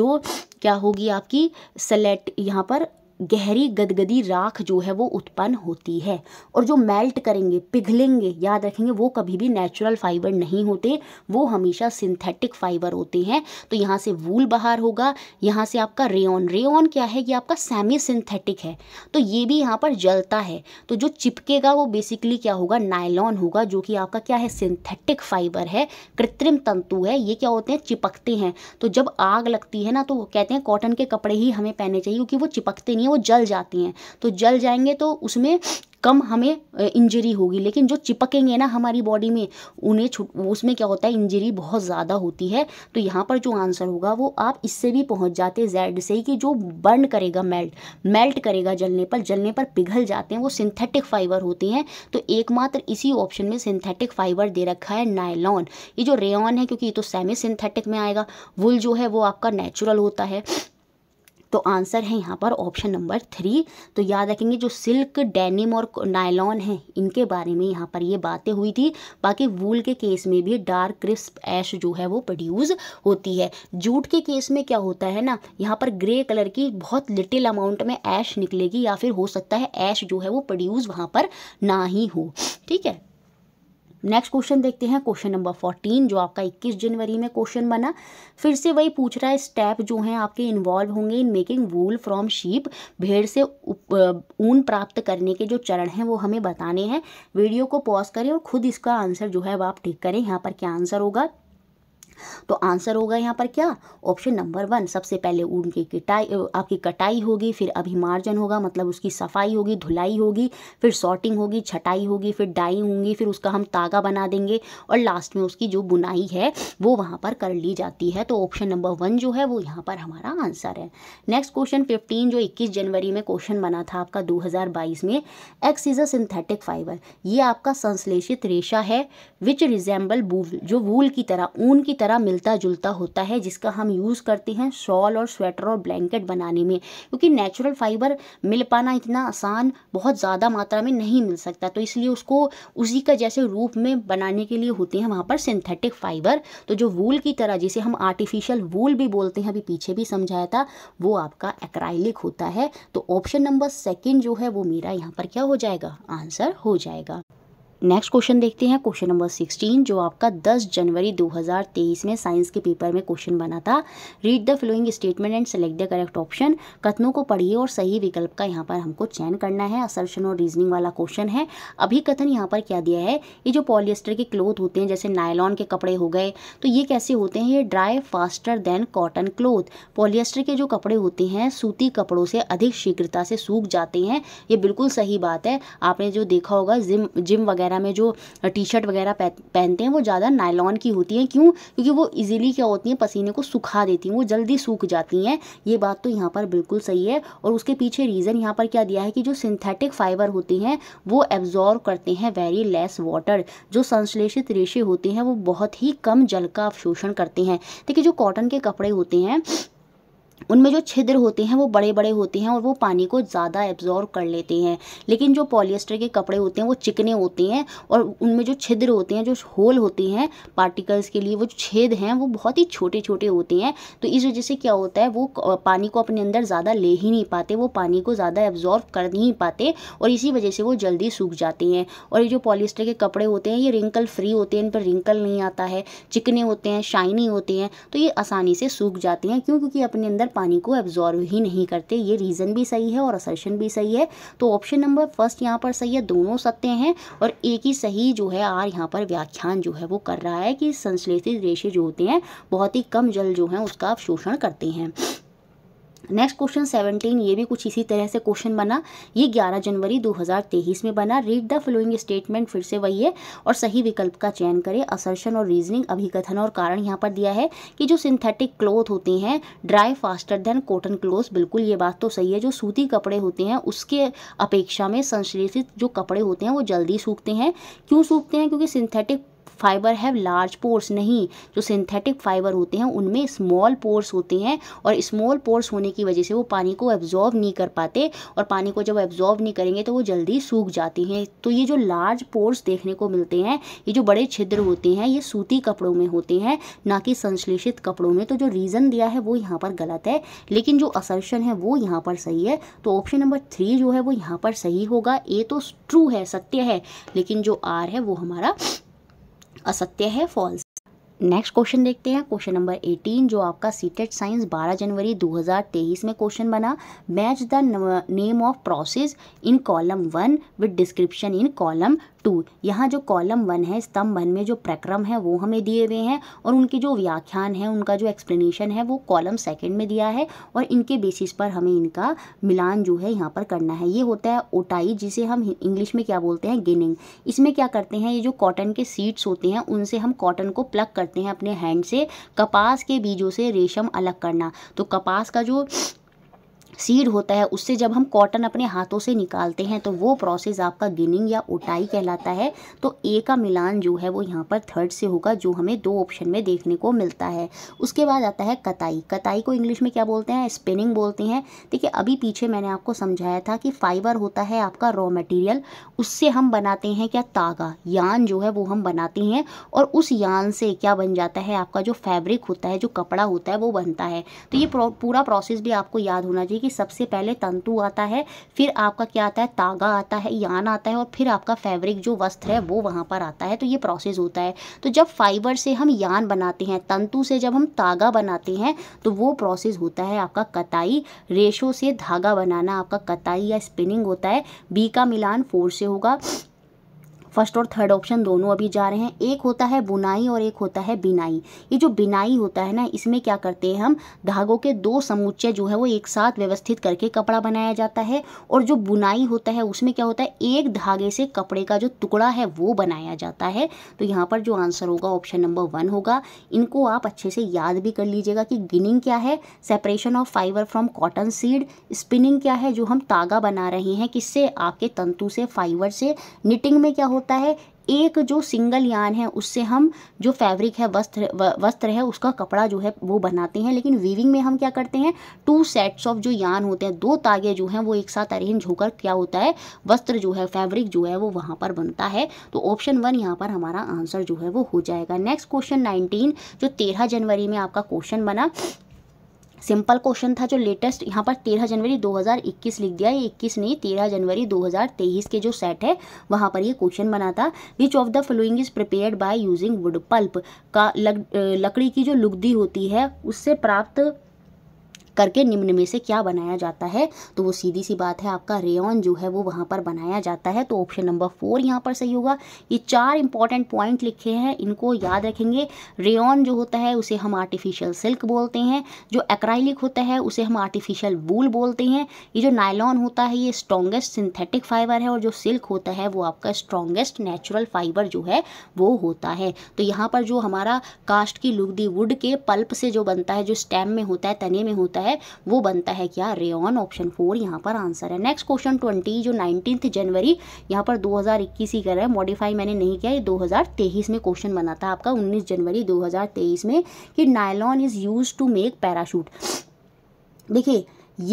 जो क्या होगी आपकी सेलेट यहाँ पर गहरी गदगदी राख जो है वो उत्पन्न होती है और जो मेल्ट करेंगे पिघलेंगे याद रखेंगे वो कभी भी नेचुरल फाइबर नहीं होते वो हमेशा सिंथेटिक फाइबर होते हैं तो यहाँ से वूल बाहर होगा यहाँ से आपका रेन रेन क्या है ये आपका सेमी सिंथेटिक है तो ये भी यहाँ पर जलता है तो जो चिपकेगा वो बेसिकली क्या होगा नायलॉन होगा जो कि आपका क्या है सिंथेटिक फाइबर है कृत्रिम तंतु है ये क्या होते हैं चिपकते हैं तो जब आग लगती है ना तो कहते हैं कॉटन के कपड़े ही हमें पहने चाहिए क्योंकि वो चिपकते नहीं हैं वो जल जाती हैं तो जल जाएंगे तो उसमें कम हमें इंजरी होगी लेकिन जो चिपकेंगे ना हमारी बॉडी में उन्हें उसमें क्या होता है इंजरी बहुत ज़्यादा होती है तो यहाँ पर जो आंसर होगा वो आप इससे भी पहुँच जाते जेड से ही कि जो बर्न करेगा मेल्ट मेल्ट करेगा जलने पर जलने पर पिघल जाते हैं वो सिंथेटिक फाइबर होते हैं तो एकमात्र इसी ऑप्शन में सिंथेटिक फाइबर दे रखा है नायलॉन ये जो रेन है क्योंकि ये तो सेमी सिंथेटिक में आएगा वुल जो है वो आपका नेचुरल होता है तो आंसर है यहाँ पर ऑप्शन नंबर थ्री तो याद रखेंगे जो सिल्क डेनिम और नायलॉन है इनके बारे में यहाँ पर ये बातें हुई थी बाकी वूल के केस में भी डार्क क्रिस्प ऐश जो है वो प्रोड्यूस होती है जूट के केस में क्या होता है ना यहाँ पर ग्रे कलर की बहुत लिटिल अमाउंट में ऐश निकलेगी या फिर हो सकता है ऐश जो है वो प्रोड्यूस वहाँ पर ना ही हो ठीक है नेक्स्ट क्वेश्चन देखते हैं क्वेश्चन नंबर फोर्टीन जो आपका इक्कीस जनवरी में क्वेश्चन बना फिर से वही पूछ रहा है स्टेप जो हैं आपके इन्वॉल्व होंगे in making wool from sheep भेड़ से ऊन प्राप्त करने के जो चरण हैं वो हमें बताने हैं वीडियो को पॉज करें और खुद इसका आंसर जो है वो आप ठीक करें यहाँ पर क्या आंसर होगा तो आंसर होगा यहाँ पर क्या ऑप्शन नंबर वन सबसे पहले ऊन की कटाई आपकी कटाई होगी फिर अभिमार्जन होगा मतलब उसकी सफाई होगी धुलाई होगी फिर सॉर्टिंग होगी छटाई होगी फिर डाई होंगी फिर उसका हम तागा बना देंगे और लास्ट में उसकी जो बुनाई है वो वहाँ पर कर ली जाती है तो ऑप्शन नंबर वन जो है वो यहाँ पर हमारा आंसर है नेक्स्ट क्वेश्चन फिफ्टीन जो इक्कीस जनवरी में क्वेश्चन बना था आपका दो में X is a synthetic fibre ये आपका संश्लेषित रेशा है विच रिजेंबल जो वूल की तरह ऊन की तरह तरह मिलता जुलता होता है जिसका हम यूज़ करते हैं शॉल और स्वेटर और ब्लैंकेट बनाने में क्योंकि नेचुरल फाइबर मिल पाना इतना आसान बहुत ज़्यादा मात्रा में नहीं मिल सकता तो इसलिए उसको उसी का जैसे रूप में बनाने के लिए होते हैं वहाँ पर सिंथेटिक फाइबर तो जो वूल की तरह जिसे हम आर्टिफिशियल वूल भी बोलते हैं अभी पीछे भी समझाया था वो आपका एक्राइलिक होता है तो ऑप्शन नंबर सेकेंड जो है वो मेरा यहाँ पर क्या हो जाएगा आंसर हो जाएगा नेक्स्ट क्वेश्चन देखते हैं क्वेश्चन नंबर सिक्सटीन जो आपका 10 जनवरी 2023 में साइंस के पेपर में क्वेश्चन बना था read the following statement and select the correct option कथनों को पढ़िए और सही विकल्प का यहाँ पर हमको चयन करना है असर्शन और रीजनिंग वाला क्वेश्चन है अभी कथन यहाँ पर क्या दिया है ये जो पॉलिएस्टर के क्लोथ होते हैं जैसे नायलॉन के कपड़े हो गए तो ये कैसे होते हैं ये dry faster than cotton cloth polyester के जो कपड़े होते हैं सूती कपड़ों से अधिक शीघ्रता से सूख जाते हैं ये बिल्कुल सही बात है आपने जो देखा होगा जिम जिम वगैरह वगैरह में जो टी शर्ट वगैरह पहनते हैं वो ज़्यादा नायलॉन की होती है क्यों क्योंकि वो ईज़िली क्या होती हैं पसीने को सुखा देती हैं वो जल्दी सूख जाती हैं ये बात तो यहाँ पर बिल्कुल सही है और उसके पीछे रीज़न यहाँ पर क्या दिया है कि जो सिंथेटिक फाइबर होती हैं वो एब्जॉर्व करते हैं वेरी लेस वाटर जो संश्लेषित रेशे होते हैं वो बहुत ही कम जल का अवशोषण करते हैं देखिए जो कॉटन के कपड़े होते हैं उनमें जो छिद्र होते हैं वो बड़े बड़े होते हैं और वो पानी को ज़्यादा एब्जॉर्व कर लेते हैं लेकिन जो पॉलिएस्टर के कपड़े होते हैं वो चिकने होते हैं और उनमें जो छिद्र होते हैं जो होल होते हैं पार्टिकल्स के लिए वो छेद हैं वो बहुत ही छोटे छोटे होते हैं तो इस वजह से क्या होता है वो पानी को अपने अंदर ज़्यादा ले ही नहीं पाते वो पानी को ज़्यादा एब्जॉर्व कर नहीं पाते और इसी वजह से वो जल्दी सूख जाते हैं और ये जो पॉलिएस्टर के कपड़े होते हैं ये रिंकल फ्री होते हैं इन पर रिंकल नहीं आता है चिकने होते हैं शाइनी होते हैं तो ये आसानी से सूख जाते हैं क्यों क्योंकि अपने अंदर पानी को एब्जॉर्व ही नहीं करते ये रीज़न भी सही है और असर्शन भी सही है तो ऑप्शन नंबर फर्स्ट यहाँ पर सही है दोनों सत्य हैं और एक ही सही जो है आर यहाँ पर व्याख्यान जो है वो कर रहा है कि संश्लेषित रेशे जो होते हैं बहुत ही कम जल जो है उसका शोषण करते हैं नेक्स्ट क्वेश्चन सेवनटीन ये भी कुछ इसी तरह से क्वेश्चन बना ये 11 जनवरी 2023 में बना रीड द फ्लोइंग स्टेटमेंट फिर से वही है और सही विकल्प का चयन करें असर्शन और रीजनिंग अभिकथन और कारण यहाँ पर दिया है कि जो सिंथेटिक क्लोथ होते हैं dry faster than cotton cloth बिल्कुल ये बात तो सही है जो सूती कपड़े होते हैं उसके अपेक्षा में संश्लेषित जो कपड़े होते हैं वो जल्दी सूखते हैं क्यों सूखते हैं क्योंकि synthetic fibre have large pores नहीं जो सिंथेटिक फाइबर होते हैं उनमें स्मॉल पोर्स होते हैं और स्मॉल पोर्स होने की वजह से वो पानी को एब्जॉर्व नहीं कर पाते और पानी को जब एब्जॉर्व नहीं करेंगे तो वो जल्दी सूख जाते हैं तो ये जो लार्ज पोर्स देखने को मिलते हैं ये जो बड़े छिद्र होते हैं ये सूती कपड़ों में होते हैं ना कि संश्लेषित कपड़ों में तो जो रीज़न दिया है वो यहाँ पर गलत है लेकिन जो असर्शन है वो यहाँ पर सही है तो ऑप्शन नंबर थ्री जो है वो यहाँ पर सही होगा ए तो ट्रू है सत्य है लेकिन जो आर है वो हमारा असत्य है फॉल्स नेक्स्ट क्वेश्चन देखते हैं क्वेश्चन नंबर 18 जो आपका सीटेट साइंस 12 जनवरी 2023 में क्वेश्चन बना match the name of process in column one with description in column two यहाँ जो कॉलम वन है स्तंभ वन में जो प्रक्रम है वो हमें दिए हुए हैं और उनके जो व्याख्यान है उनका जो एक्सप्लेनेशन है वो कॉलम सेकंड में दिया है और इनके बेसिस पर हमें इनका मिलान जो है यहाँ पर करना है ये होता है ओटाई जिसे हम इंग्लिश में क्या बोलते हैं गिनिंग इसमें क्या करते हैं ये जो कॉटन के सीड्स होते हैं उनसे हम कॉटन को प्लग करते हैं अपने हैंड से कपास के बीजों से रेशम अलग करना तो कपास का जो सीड होता है उससे जब हम कॉटन अपने हाथों से निकालते हैं तो वो प्रोसेस आपका गिनिंग या उटाई कहलाता है तो ए का मिलान जो है वो यहाँ पर थर्ड से होगा जो हमें दो ऑप्शन में देखने को मिलता है उसके बाद आता है कताई कताई को इंग्लिश में क्या बोलते हैं स्पिनिंग बोलते हैं देखिए अभी पीछे मैंने आपको समझाया था कि फाइबर होता है आपका रॉ मटीरियल उससे हम बनाते हैं क्या तागा यान जो है वो हम बनाते हैं और उस यान से क्या बन जाता है आपका जो फैब्रिक होता है जो कपड़ा होता है वो बनता है तो ये पूरा प्रोसेस भी आपको याद होना चाहिए कि सबसे पहले तंतु आता है फिर आपका क्या आता है तागा आता है यान आता है और फिर आपका फैब्रिक जो वस्त्र है वो वहाँ पर आता है तो ये प्रोसेस होता है तो जब फाइबर से हम यान बनाते हैं तंतु से जब हम तागा बनाते हैं तो वो प्रोसेस होता है आपका कताई रेशों से धागा बनाना आपका कताई या स्पिनिंग होता है बी का मिलान फोर से होगा फर्स्ट और थर्ड ऑप्शन दोनों अभी जा रहे हैं एक होता है बुनाई और एक होता है बिनाई ये जो बिनाई होता है ना इसमें क्या करते हैं हम धागों के दो समुच्चय जो है वो एक साथ व्यवस्थित करके कपड़ा बनाया जाता है और जो बुनाई होता है उसमें क्या होता है एक धागे से कपड़े का जो टुकड़ा है वो बनाया जाता है तो यहाँ पर जो आंसर होगा ऑप्शन नंबर वन होगा इनको आप अच्छे से याद भी कर लीजिएगा कि गिनिंग क्या है separation of fibre from cotton seed spinning क्या है जो हम तागा बना रहे हैं किससे आपके तंतु से फाइबर से निटिंग में क्या हो होता है एक जो सिंगल यान है उससे हम जो फैब्रिक है वस्त्र वस्त्र है उसका कपड़ा जो है वो बनाते हैं लेकिन वीविंग में हम क्या करते हैं टू सेट्स ऑफ जो यान होते हैं दो तागे जो हैं वो एक साथ अरेंज होकर क्या होता है वस्त्र जो है फैब्रिक जो है वो वहाँ पर बनता है तो ऑप्शन वन यहाँ पर हमारा आंसर जो है वो हो जाएगा नेक्स्ट क्वेश्चन नाइनटीन जो तेरह जनवरी में आपका क्वेश्चन बना सिंपल क्वेश्चन था जो लेटेस्ट यहाँ पर तेरह जनवरी 2021 लिख दिया ये 21 नहीं तेरह जनवरी 2023 के जो सेट है वहाँ पर ये क्वेश्चन बना था which of the following is prepare by using wood pulp का लकड़ी की जो लुगदी होती है उससे प्राप्त करके निम्न में से क्या बनाया जाता है तो वो सीधी सी बात है आपका रेयन जो है वो वहाँ पर बनाया जाता है तो ऑप्शन नंबर फोर यहाँ पर सही होगा ये चार इंपॉर्टेंट पॉइंट लिखे हैं इनको याद रखेंगे रेयन जो होता है उसे हम आर्टिफिशियल सिल्क बोलते हैं जो एक्राइलिक होता है उसे हम आर्टिफिशियल वूल बोलते हैं ये जो नायलॉन होता है ये स्ट्रॉन्गेस्ट सिंथेटिक फाइबर है और जो सिल्क होता है वो आपका स्ट्रॉन्गेस्ट नेचुरल फाइबर जो है वो होता है तो यहाँ पर जो हमारा कास्ट की लुगदी वुड के पल्प से जो बनता है जो स्टेम में होता है तने में होता है होता है वो बनता है क्या रेन ऑप्शन फोर यहाँ पर आंसर है नेक्स्ट क्वेश्चन ट्वेंटी जो नाइनटीन जनवरी यहाँ पर दो हज़ार इक्कीस ही कर रहा है मॉडिफाई मैंने नहीं किया ये दो हज़ार तेईस में क्वेश्चन बना था आपका उन्नीस जनवरी दो हज़ार तेईस में कि nylon is use to make parachute देखिए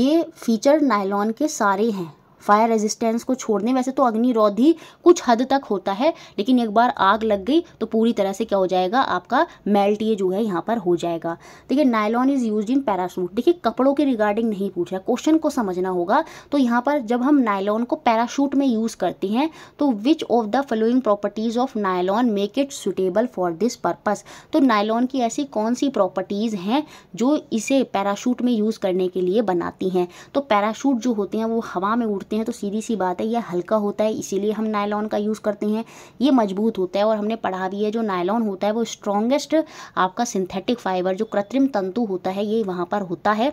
ये फीचर नायलॉन के सारे हैं फायर रेजिस्टेंस को छोड़ने वैसे तो अग्निरोधी कुछ हद तक होता है लेकिन एक बार आग लग गई तो पूरी तरह से क्या हो जाएगा आपका मेल्ट ये जो है यहाँ पर हो जाएगा देखिए nylon is use in parachute देखिए कपड़ों के रिगार्डिंग नहीं पूछ रहा क्वेश्चन को समझना होगा तो यहाँ पर जब हम नायलॉन को पैराशूट में यूज़ करते हैं तो which of the following properties of nylon make it suitable for this purpose तो नायलॉन की ऐसी कौन सी प्रॉपर्टीज़ हैं जो इसे पैराशूट में यूज़ करने के लिए बनाती हैं तो पैराशूट जो होते हैं वो हवा में उड़ करते हैं तो सीधी सी बात है यह हल्का होता है इसीलिए हम नायलॉन का यूज़ करते हैं ये मजबूत होता है और हमने पढ़ा भी है जो नायलॉन होता है वो स्ट्रॉन्गेस्ट आपका सिंथेटिक फाइबर जो कृत्रिम तंतु होता है ये वहाँ पर होता है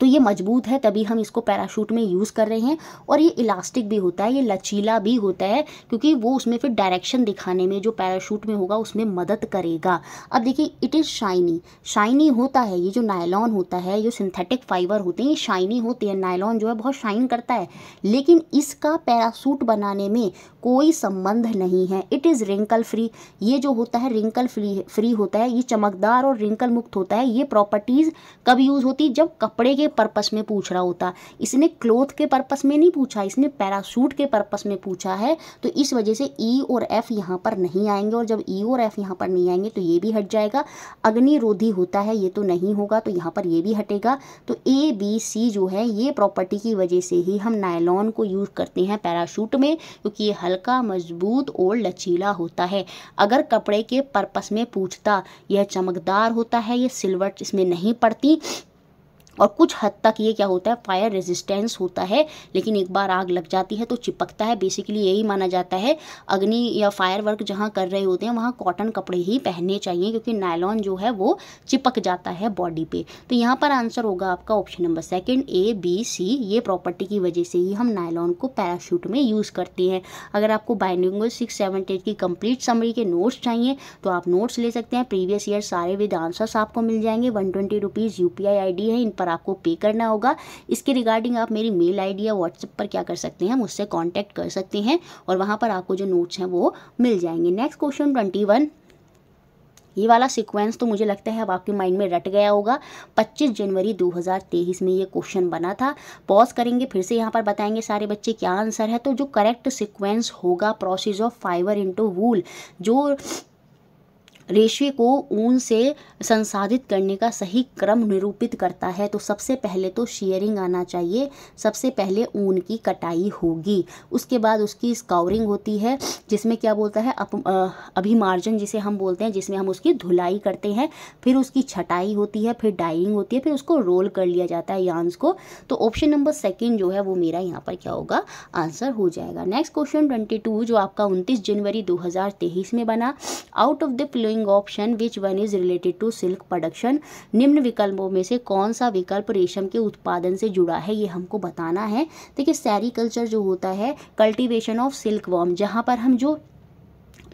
तो ये मजबूत है तभी हम इसको पैराशूट में यूज़ कर रहे हैं और ये इलास्टिक भी होता है ये लचीला भी होता है क्योंकि वो उसमें फिर डायरेक्शन दिखाने में जो पैराशूट में होगा उसमें मदद करेगा अब देखिए इट इज़ शाइनी शाइनी होता है ये जो नायलॉन होता है जो सिंथेटिक फाइबर होते हैं ये शाइनी होते हैं नायलॉन जो है बहुत शाइन करता है लेकिन इसका पैरासूट बनाने में कोई संबंध नहीं है इट इज़ रिंकल फ्री ये जो होता है रिंकल फ्री फ्री होता है ये चमकदार और रिंकल मुक्त होता है ये प्रॉपर्टीज़ कब यूज़ होती जब कपड़े के पर्पस में पूछ रहा होता इसने क्लोथ के पर्पस में नहीं पूछा इसने पैरासूट के पर्पस में पूछा है तो इस वजह से ई e और एफ यहाँ पर नहीं आएंगे और जब ई e और एफ यहाँ पर नहीं आएंगे तो ये भी हट जाएगा अग्निरोधी होता है ये तो नहीं होगा तो यहाँ पर ये भी हटेगा तो ए बी सी जो है ये प्रॉपर्टी की वजह से ही हम नायलॉन को यूज़ करते हैं पैराशूट में क्योंकि ये हल्का मजबूत और लचीला होता है अगर कपड़े के पर्पस में पूछता यह चमकदार होता है यह सिल्वर इसमें नहीं पड़ती और कुछ हद तक ये क्या होता है फायर रेजिस्टेंस होता है लेकिन एक बार आग लग जाती है तो चिपकता है बेसिकली यही माना जाता है अग्नि या फायर वर्क जहाँ कर रहे होते हैं वहाँ कॉटन कपड़े ही पहनने चाहिए क्योंकि नायलॉन जो है वो चिपक जाता है बॉडी पे तो यहाँ पर आंसर होगा आपका option number second A B C ये प्रॉपर्टी की वजह से ही हम नायलॉन को पैराशूट में यूज़ करते हैं अगर आपको बाइंडिंग सिक्स सेवन एट की कंप्लीट समरी के नोट्स चाहिए तो आप नोट्स ले सकते हैं प्रीवियस ईयर सारे विद आंसर्स आपको मिल जाएंगे वन ट्वेंटी रुपीज़ यू है इन पर और आपको पे करना होगा इसके रिगार्डिंग आप मेरी मेल आई या व्हाट्सएप पर क्या कर सकते हैं मुझसे कॉन्टैक्ट कर सकते हैं और वहाँ पर आपको जो नोट्स हैं वो मिल जाएंगे नेक्स्ट क्वेश्चन ट्वेंटी ये वाला सीक्वेंस तो मुझे लगता है अब आपके माइंड में रट गया होगा 25 जनवरी 2023 में ये क्वेश्चन बना था पॉज करेंगे फिर से यहाँ पर बताएंगे सारे बच्चे क्या आंसर है तो जो करेक्ट सीक्वेंस होगा process of fibre into wool जो रेशे को ऊन से संसाधित करने का सही क्रम निरूपित करता है तो सबसे पहले तो शेयरिंग आना चाहिए सबसे पहले ऊन की कटाई होगी उसके बाद उसकी स्काउरिंग होती है जिसमें क्या बोलता है अप, अभिमार्जन जिसे हम बोलते हैं जिसमें हम उसकी धुलाई करते हैं फिर उसकी छटाई होती है फिर डाइंग होती है फिर उसको रोल कर लिया जाता है यान्स को तो ऑप्शन नंबर सेकेंड जो है वो मेरा यहाँ पर क्या होगा आंसर हो जाएगा नेक्स्ट क्वेश्चन ट्वेंटी जो आपका उनतीस जनवरी दो में बना out of the following following option which one is related to silk production निम्न विकल्पों में से कौन सा विकल्प रेशम के उत्पादन से जुड़ा है ये हमको बताना है देखिए सैरिकल्चर जो होता है कल्टिवेशन ऑफ सिल्क वॉम जहाँ पर हम जो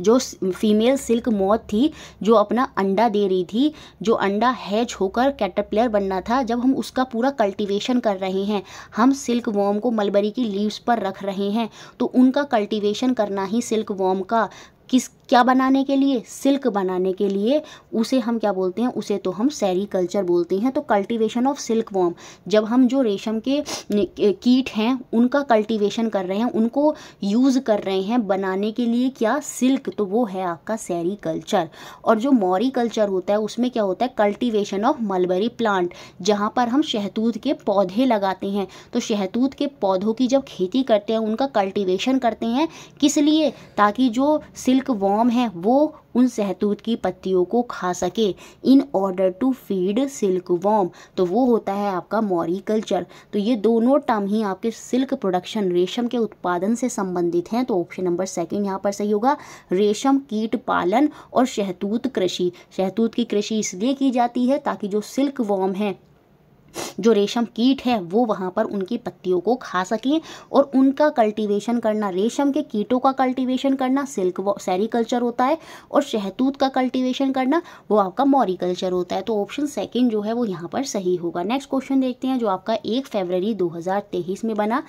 जो फीमेल सिल्क मौत थी जो अपना अंडा दे रही थी जो अंडा हैच होकर कैटरप्लेयर बनना था जब हम उसका पूरा कल्टीवेशन कर रहे हैं हम सिल्क वॉम को मलबरी की लीव्स पर रख रहे हैं तो उनका कल्टीवेशन करना ही सिल्क वॉम का किस क्या बनाने के लिए सिल्क बनाने के लिए उसे हम क्या बोलते हैं उसे तो हम सैरी कल्चर बोलते हैं तो कल्टीवेशन ऑफ सिल्क वॉम जब हम जो रेशम के कीट हैं उनका कल्टीवेशन कर रहे हैं उनको यूज़ कर रहे हैं बनाने के लिए क्या सिल्क तो वो है आपका सैरी कल्चर और जो मौरी कल्चर होता है उसमें क्या होता है कल्टिवेशन ऑफ मलबरी प्लांट जहाँ पर हम शहतूत के पौधे लगाते हैं तो शहतूत के पौधों की जब खेती करते हैं उनका कल्टिवेशन करते हैं किस लिए ताकि जो सिल्क सिल्क वॉर्म है वो उन सहतूत की पत्तियों को खा सके in order to feed silk worm तो वो होता है आपका मॉरी कल्चर तो ये दोनों टर्म ही आपके सिल्क प्रोडक्शन रेशम के उत्पादन से संबंधित हैं तो ऑप्शन नंबर सेकंड यहाँ पर सही होगा रेशम कीट पालन और शहतूत कृषि शहतूत की कृषि इसलिए की जाती है ताकि जो सिल्क वॉम है जो रेशम कीट है वो वहाँ पर उनकी पत्तियों को खा सकें और उनका कल्टीवेशन करना रेशम के कीटों का कल्टीवेशन करना सिल्क सेरीकल्चर होता है और शहतूत का कल्टीवेशन करना वो आपका मॉरीकल्चर होता है तो ऑप्शन सेकेंड जो है वो यहाँ पर सही होगा नेक्स्ट क्वेश्चन देखते हैं जो आपका एक फेबररी दो में बना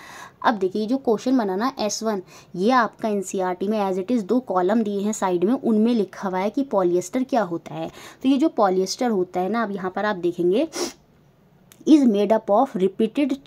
अब देखिए जो क्वेश्चन बनाना एस वन ये आपका एन e में एज इट इज़ दो कॉलम दिए हैं साइड में उनमें लिखा हुआ है कि पॉलिएस्टर क्या होता है तो ये जो पॉलिएस्टर होता है ना अब यहाँ पर आप देखेंगे is made up of repeated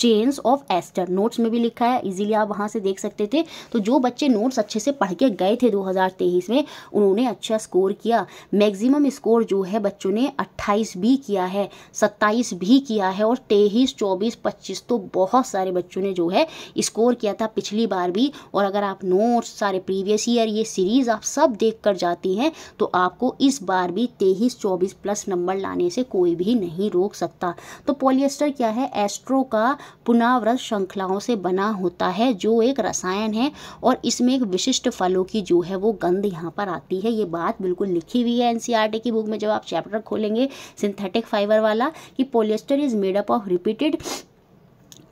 chains of ester notes में भी लिखा है इजीली आप वहाँ से देख सकते थे तो जो बच्चे नोट्स अच्छे से पढ़ के गए थे 2023 में उन्होंने अच्छा स्कोर किया मैक्सिमम स्कोर जो है बच्चों ने 28 भी किया है 27 भी किया है और तेईस चौबीस पच्चीस तो बहुत सारे बच्चों ने जो है स्कोर किया था पिछली बार भी और अगर आप नोट्स सारे प्रीवियस ईयर ये सीरीज़ आप सब देख कर जाती हैं तो आपको इस बार भी तेईस चौबीस प्लस नंबर लाने से कोई भी नहीं रोक सकता तो पॉलिएस्टर क्या है एस्ट्रो का पुनाव्रत श्रृंखलाओं से बना होता है जो एक रसायन है और इसमें एक विशिष्ट फलों की जो है वो गंध यहाँ पर आती है ये बात बिल्कुल लिखी हुई है एनसीईआरटी e की बुक में जब आप चैप्टर खोलेंगे सिंथेटिक फाइबर वाला कि polyester is made up of repeated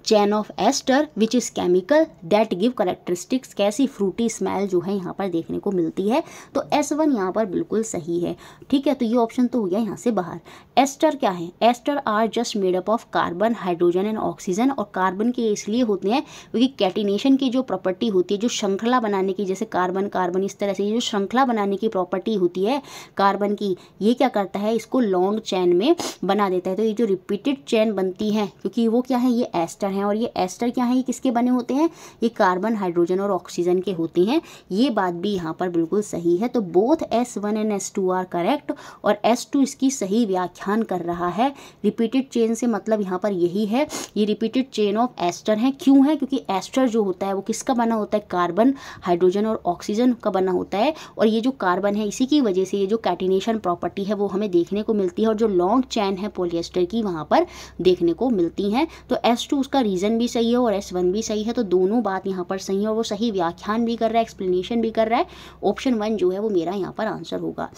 chain of ester which is chemical that give characteristics कैसी फ्रूटी स्मेल जो है यहाँ पर देखने को मिलती है तो एस वन यहाँ पर बिल्कुल सही है ठीक है तो ये ऑप्शन तो हो गया यहाँ से बाहर एस्टर क्या है ester are just made up of carbon hydrogen and oxygen और कार्बन के इसलिए होते हैं क्योंकि कैटिनेशन की जो प्रॉपर्टी होती है जो श्रृंखला बनाने की जैसे कार्बन कार्बन इस तरह से जो श्रृंखला बनाने की प्रॉपर्टी होती है कार्बन की ये क्या करता है इसको लॉन्ग चैन में बना देता है तो ये जो रिपीटेड चैन बनती है क्योंकि वो क्या है ये एस्टर हैं और ये एस्टर क्या है ये किसके बने होते हैं ये कार्बन हाइड्रोजन और ऑक्सीजन के होते हैं ये बात भी यहाँ पर बिल्कुल सही है तो both S one and S two are correct और एस टू इसकी सही व्याख्यान कर रहा है रिपीटेड चेन से मतलब यहाँ पर यही है ये रिपीटेड चेन ऑफ एस्टर है क्यों है क्योंकि एस्टर जो होता है वो किसका बना होता है कार्बन हाइड्रोजन और ऑक्सीजन का बना होता है और ये जो कार्बन है इसी की वजह से ये जो कैटिनेशन प्रॉपर्टी है वो हमें देखने को मिलती है और जो लॉन्ग चैन है पोलिएस्टर की वहाँ पर देखने को मिलती हैं तो एस टू उसका रीज़न भी सही है और एस वन भी सही है तो दोनों बात यहाँ पर सही है और वो सही व्याख्यान भी कर रहा है एक्सप्लेनेशन भी कर रहा है ऑप्शन वन जो है वो मेरा यहाँ पर आंसर होगा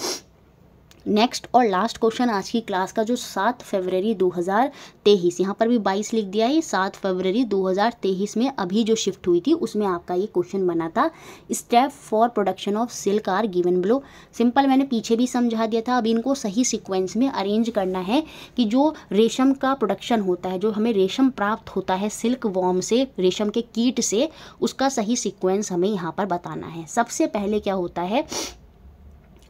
नेक्स्ट और लास्ट क्वेश्चन आज की क्लास का जो सात फरवरी 2023 यहाँ पर भी बाईस लिख दिया है सात फरवरी 2023 में अभी जो शिफ्ट हुई थी उसमें आपका ये क्वेश्चन बना था step for production of silk are given below simple मैंने पीछे भी समझा दिया था अब इनको सही सिक्वेंस में अरेंज करना है कि जो रेशम का प्रोडक्शन होता है जो हमें रेशम प्राप्त होता है सिल्क वॉर्म से रेशम के कीट से उसका सही सिक्वेंस हमें यहाँ पर बताना है सबसे पहले क्या होता है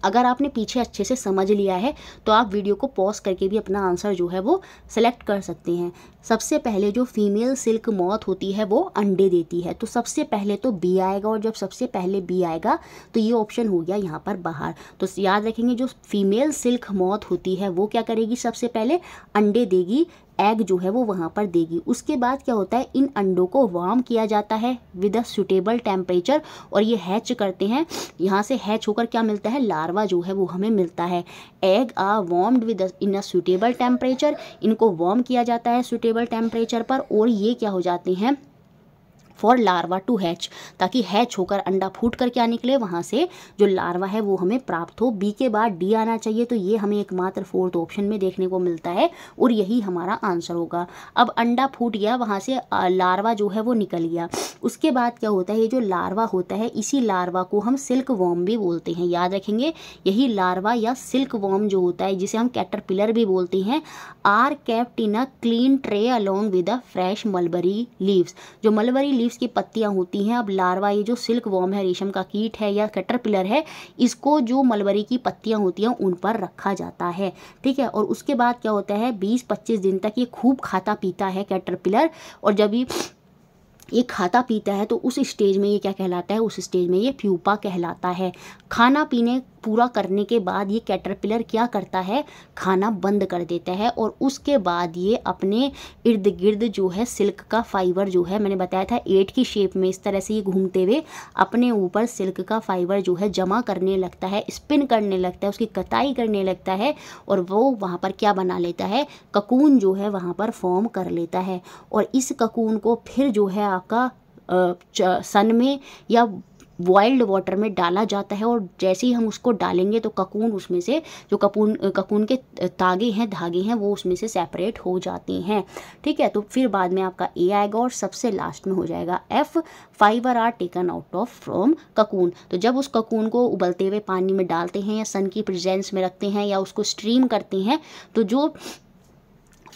अगर आपने पीछे अच्छे से समझ लिया है तो आप वीडियो को पॉज करके भी अपना आंसर जो है वो सेलेक्ट कर सकते हैं सबसे पहले जो फीमेल सिल्क मौत होती है वो अंडे देती है तो सबसे पहले तो बी आएगा और जब सबसे पहले बी आएगा तो ये ऑप्शन हो गया यहाँ पर बाहर तो याद रखेंगे जो फीमेल सिल्क मौत होती है वो क्या करेगी सबसे पहले अंडे देगी एग जो है वो वहाँ पर देगी उसके बाद क्या होता है इन अंडों को वार्म किया जाता है विद अ सुटेबल टेम्परेचर और ये हैच करते हैं यहाँ से हैच होकर क्या मिलता है लार्वा जो है वो हमें मिलता है egg are warmed within a suitable temperature इनको वार्म किया जाता है सुटेबल टेम्परेचर पर और ये क्या हो जाते हैं फॉर लार्वा टू हैच ताकि हैच होकर अंडा फूट कर क्या निकले वहाँ से जो लार्वा है वो हमें प्राप्त हो बी के बाद डी आना चाहिए तो ये हमें एकमात्र फोर्थ ऑप्शन में देखने को मिलता है और यही हमारा आंसर होगा अब अंडा फूट गया वहाँ से लार्वा जो है वो निकल गया उसके बाद क्या होता है ये जो लार्वा होता है इसी लार्वा को हम सिल्क वॉम भी बोलते हैं याद रखेंगे यही लार्वा या सिल्क वॉम जो होता है जिसे हम कैटरपिलर भी बोलते हैं are kept in a clean tray along with a fresh mulberry leaves जो मलबरी लीव लीव्स की पत्तियां होती हैं अब लार्वा ये जो सिल्क वॉम है रेशम का कीट है या कैटरपिलर है इसको जो मलबरी की पत्तियां होती हैं उन पर रखा जाता है ठीक है और उसके बाद क्या होता है बीस पच्चीस दिन तक ये खूब खाता पीता है कैटरपिलर और जब ये ये खाता पीता है तो उस स्टेज में ये क्या कहलाता है उस स्टेज में ये प्यूपा कहलाता है खाना पीने पूरा करने के बाद ये कैटरपिलर क्या करता है खाना बंद कर देता है और उसके बाद ये अपने इर्द गिर्द जो है सिल्क का फाइबर जो है मैंने बताया था एट की शेप में इस तरह से ये घूमते हुए अपने ऊपर सिल्क का फाइबर जो है जमा करने लगता है स्पिन करने लगता है उसकी कटाई करने लगता है और वो वहाँ पर क्या बना लेता है ककून जो है वहाँ पर फॉर्म कर लेता है और इस ककून को फिर जो है आपका सन में या वाइल्ड वाटर में डाला जाता है और जैसे ही हम उसको डालेंगे तो ककून उसमें से जो कपून ककून के तागे हैं धागे हैं वो उसमें से सेपरेट हो जाते हैं ठीक है तो फिर बाद में आपका ए आएगा और सबसे लास्ट में हो जाएगा एफ fibre are taken out of from cocoon तो जब उस ककून को उबलते हुए पानी में डालते हैं या सन की प्रेजेंस में रखते हैं या उसको स्ट्रीम करते हैं तो जो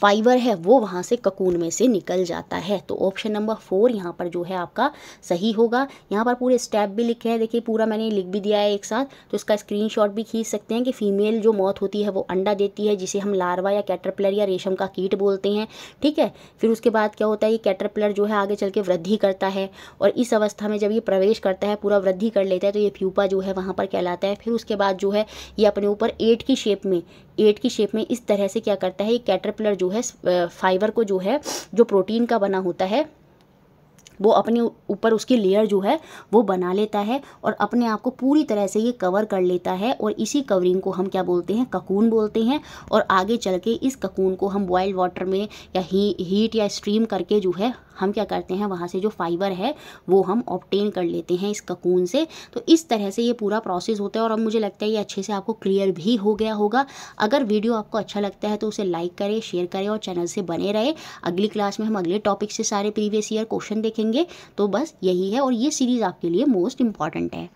फाइबर है वो वहाँ से ककून में से निकल जाता है तो ऑप्शन नंबर फोर यहाँ पर जो है आपका सही होगा यहाँ पर पूरे स्टेप भी लिखे हैं देखिए पूरा मैंने लिख भी दिया है एक साथ तो इसका स्क्रीनशॉट भी खींच सकते हैं कि फीमेल जो मौत होती है वो अंडा देती है जिसे हम लार्वा या कैटरपिलर या रेशम का कीट बोलते हैं ठीक है फिर उसके बाद क्या होता है ये कैटरपिलर जो है आगे चल के वृद्धि करता है और इस अवस्था में जब ये प्रवेश करता है पूरा वृद्धि कर लेता है तो ये प्यूपा जो है वहाँ पर कहलाता है फिर उसके बाद जो है ये अपने ऊपर एट की शेप में एट की शेप में इस तरह से क्या करता है ये कैटरपिलर जो है फाइबर को जो है जो प्रोटीन का बना होता है वो अपने ऊपर उसकी लेयर जो है वो बना लेता है और अपने आप को पूरी तरह से ये कवर कर लेता है और इसी कवरिंग को हम क्या बोलते हैं ककून बोलते हैं और आगे चल के इस ककून को हम बॉयल वाटर में या ही, हीट या स्ट्रीम करके जो है हम क्या करते हैं वहाँ से जो फाइबर है वो हम ऑप्टेन कर लेते हैं इस ककून से तो इस तरह से ये पूरा प्रोसेस होता है और अब मुझे लगता है ये अच्छे से आपको क्लियर भी हो गया होगा अगर वीडियो आपको अच्छा लगता है तो उसे लाइक करें शेयर करें और चैनल से बने रहे अगली क्लास में हम अगले टॉपिक से सारे प्रीवियस ईयर क्वेश्चन देखें देखेंगे तो बस यही है और ये सीरीज़ आपके लिए मोस्ट इम्पॉर्टेंट है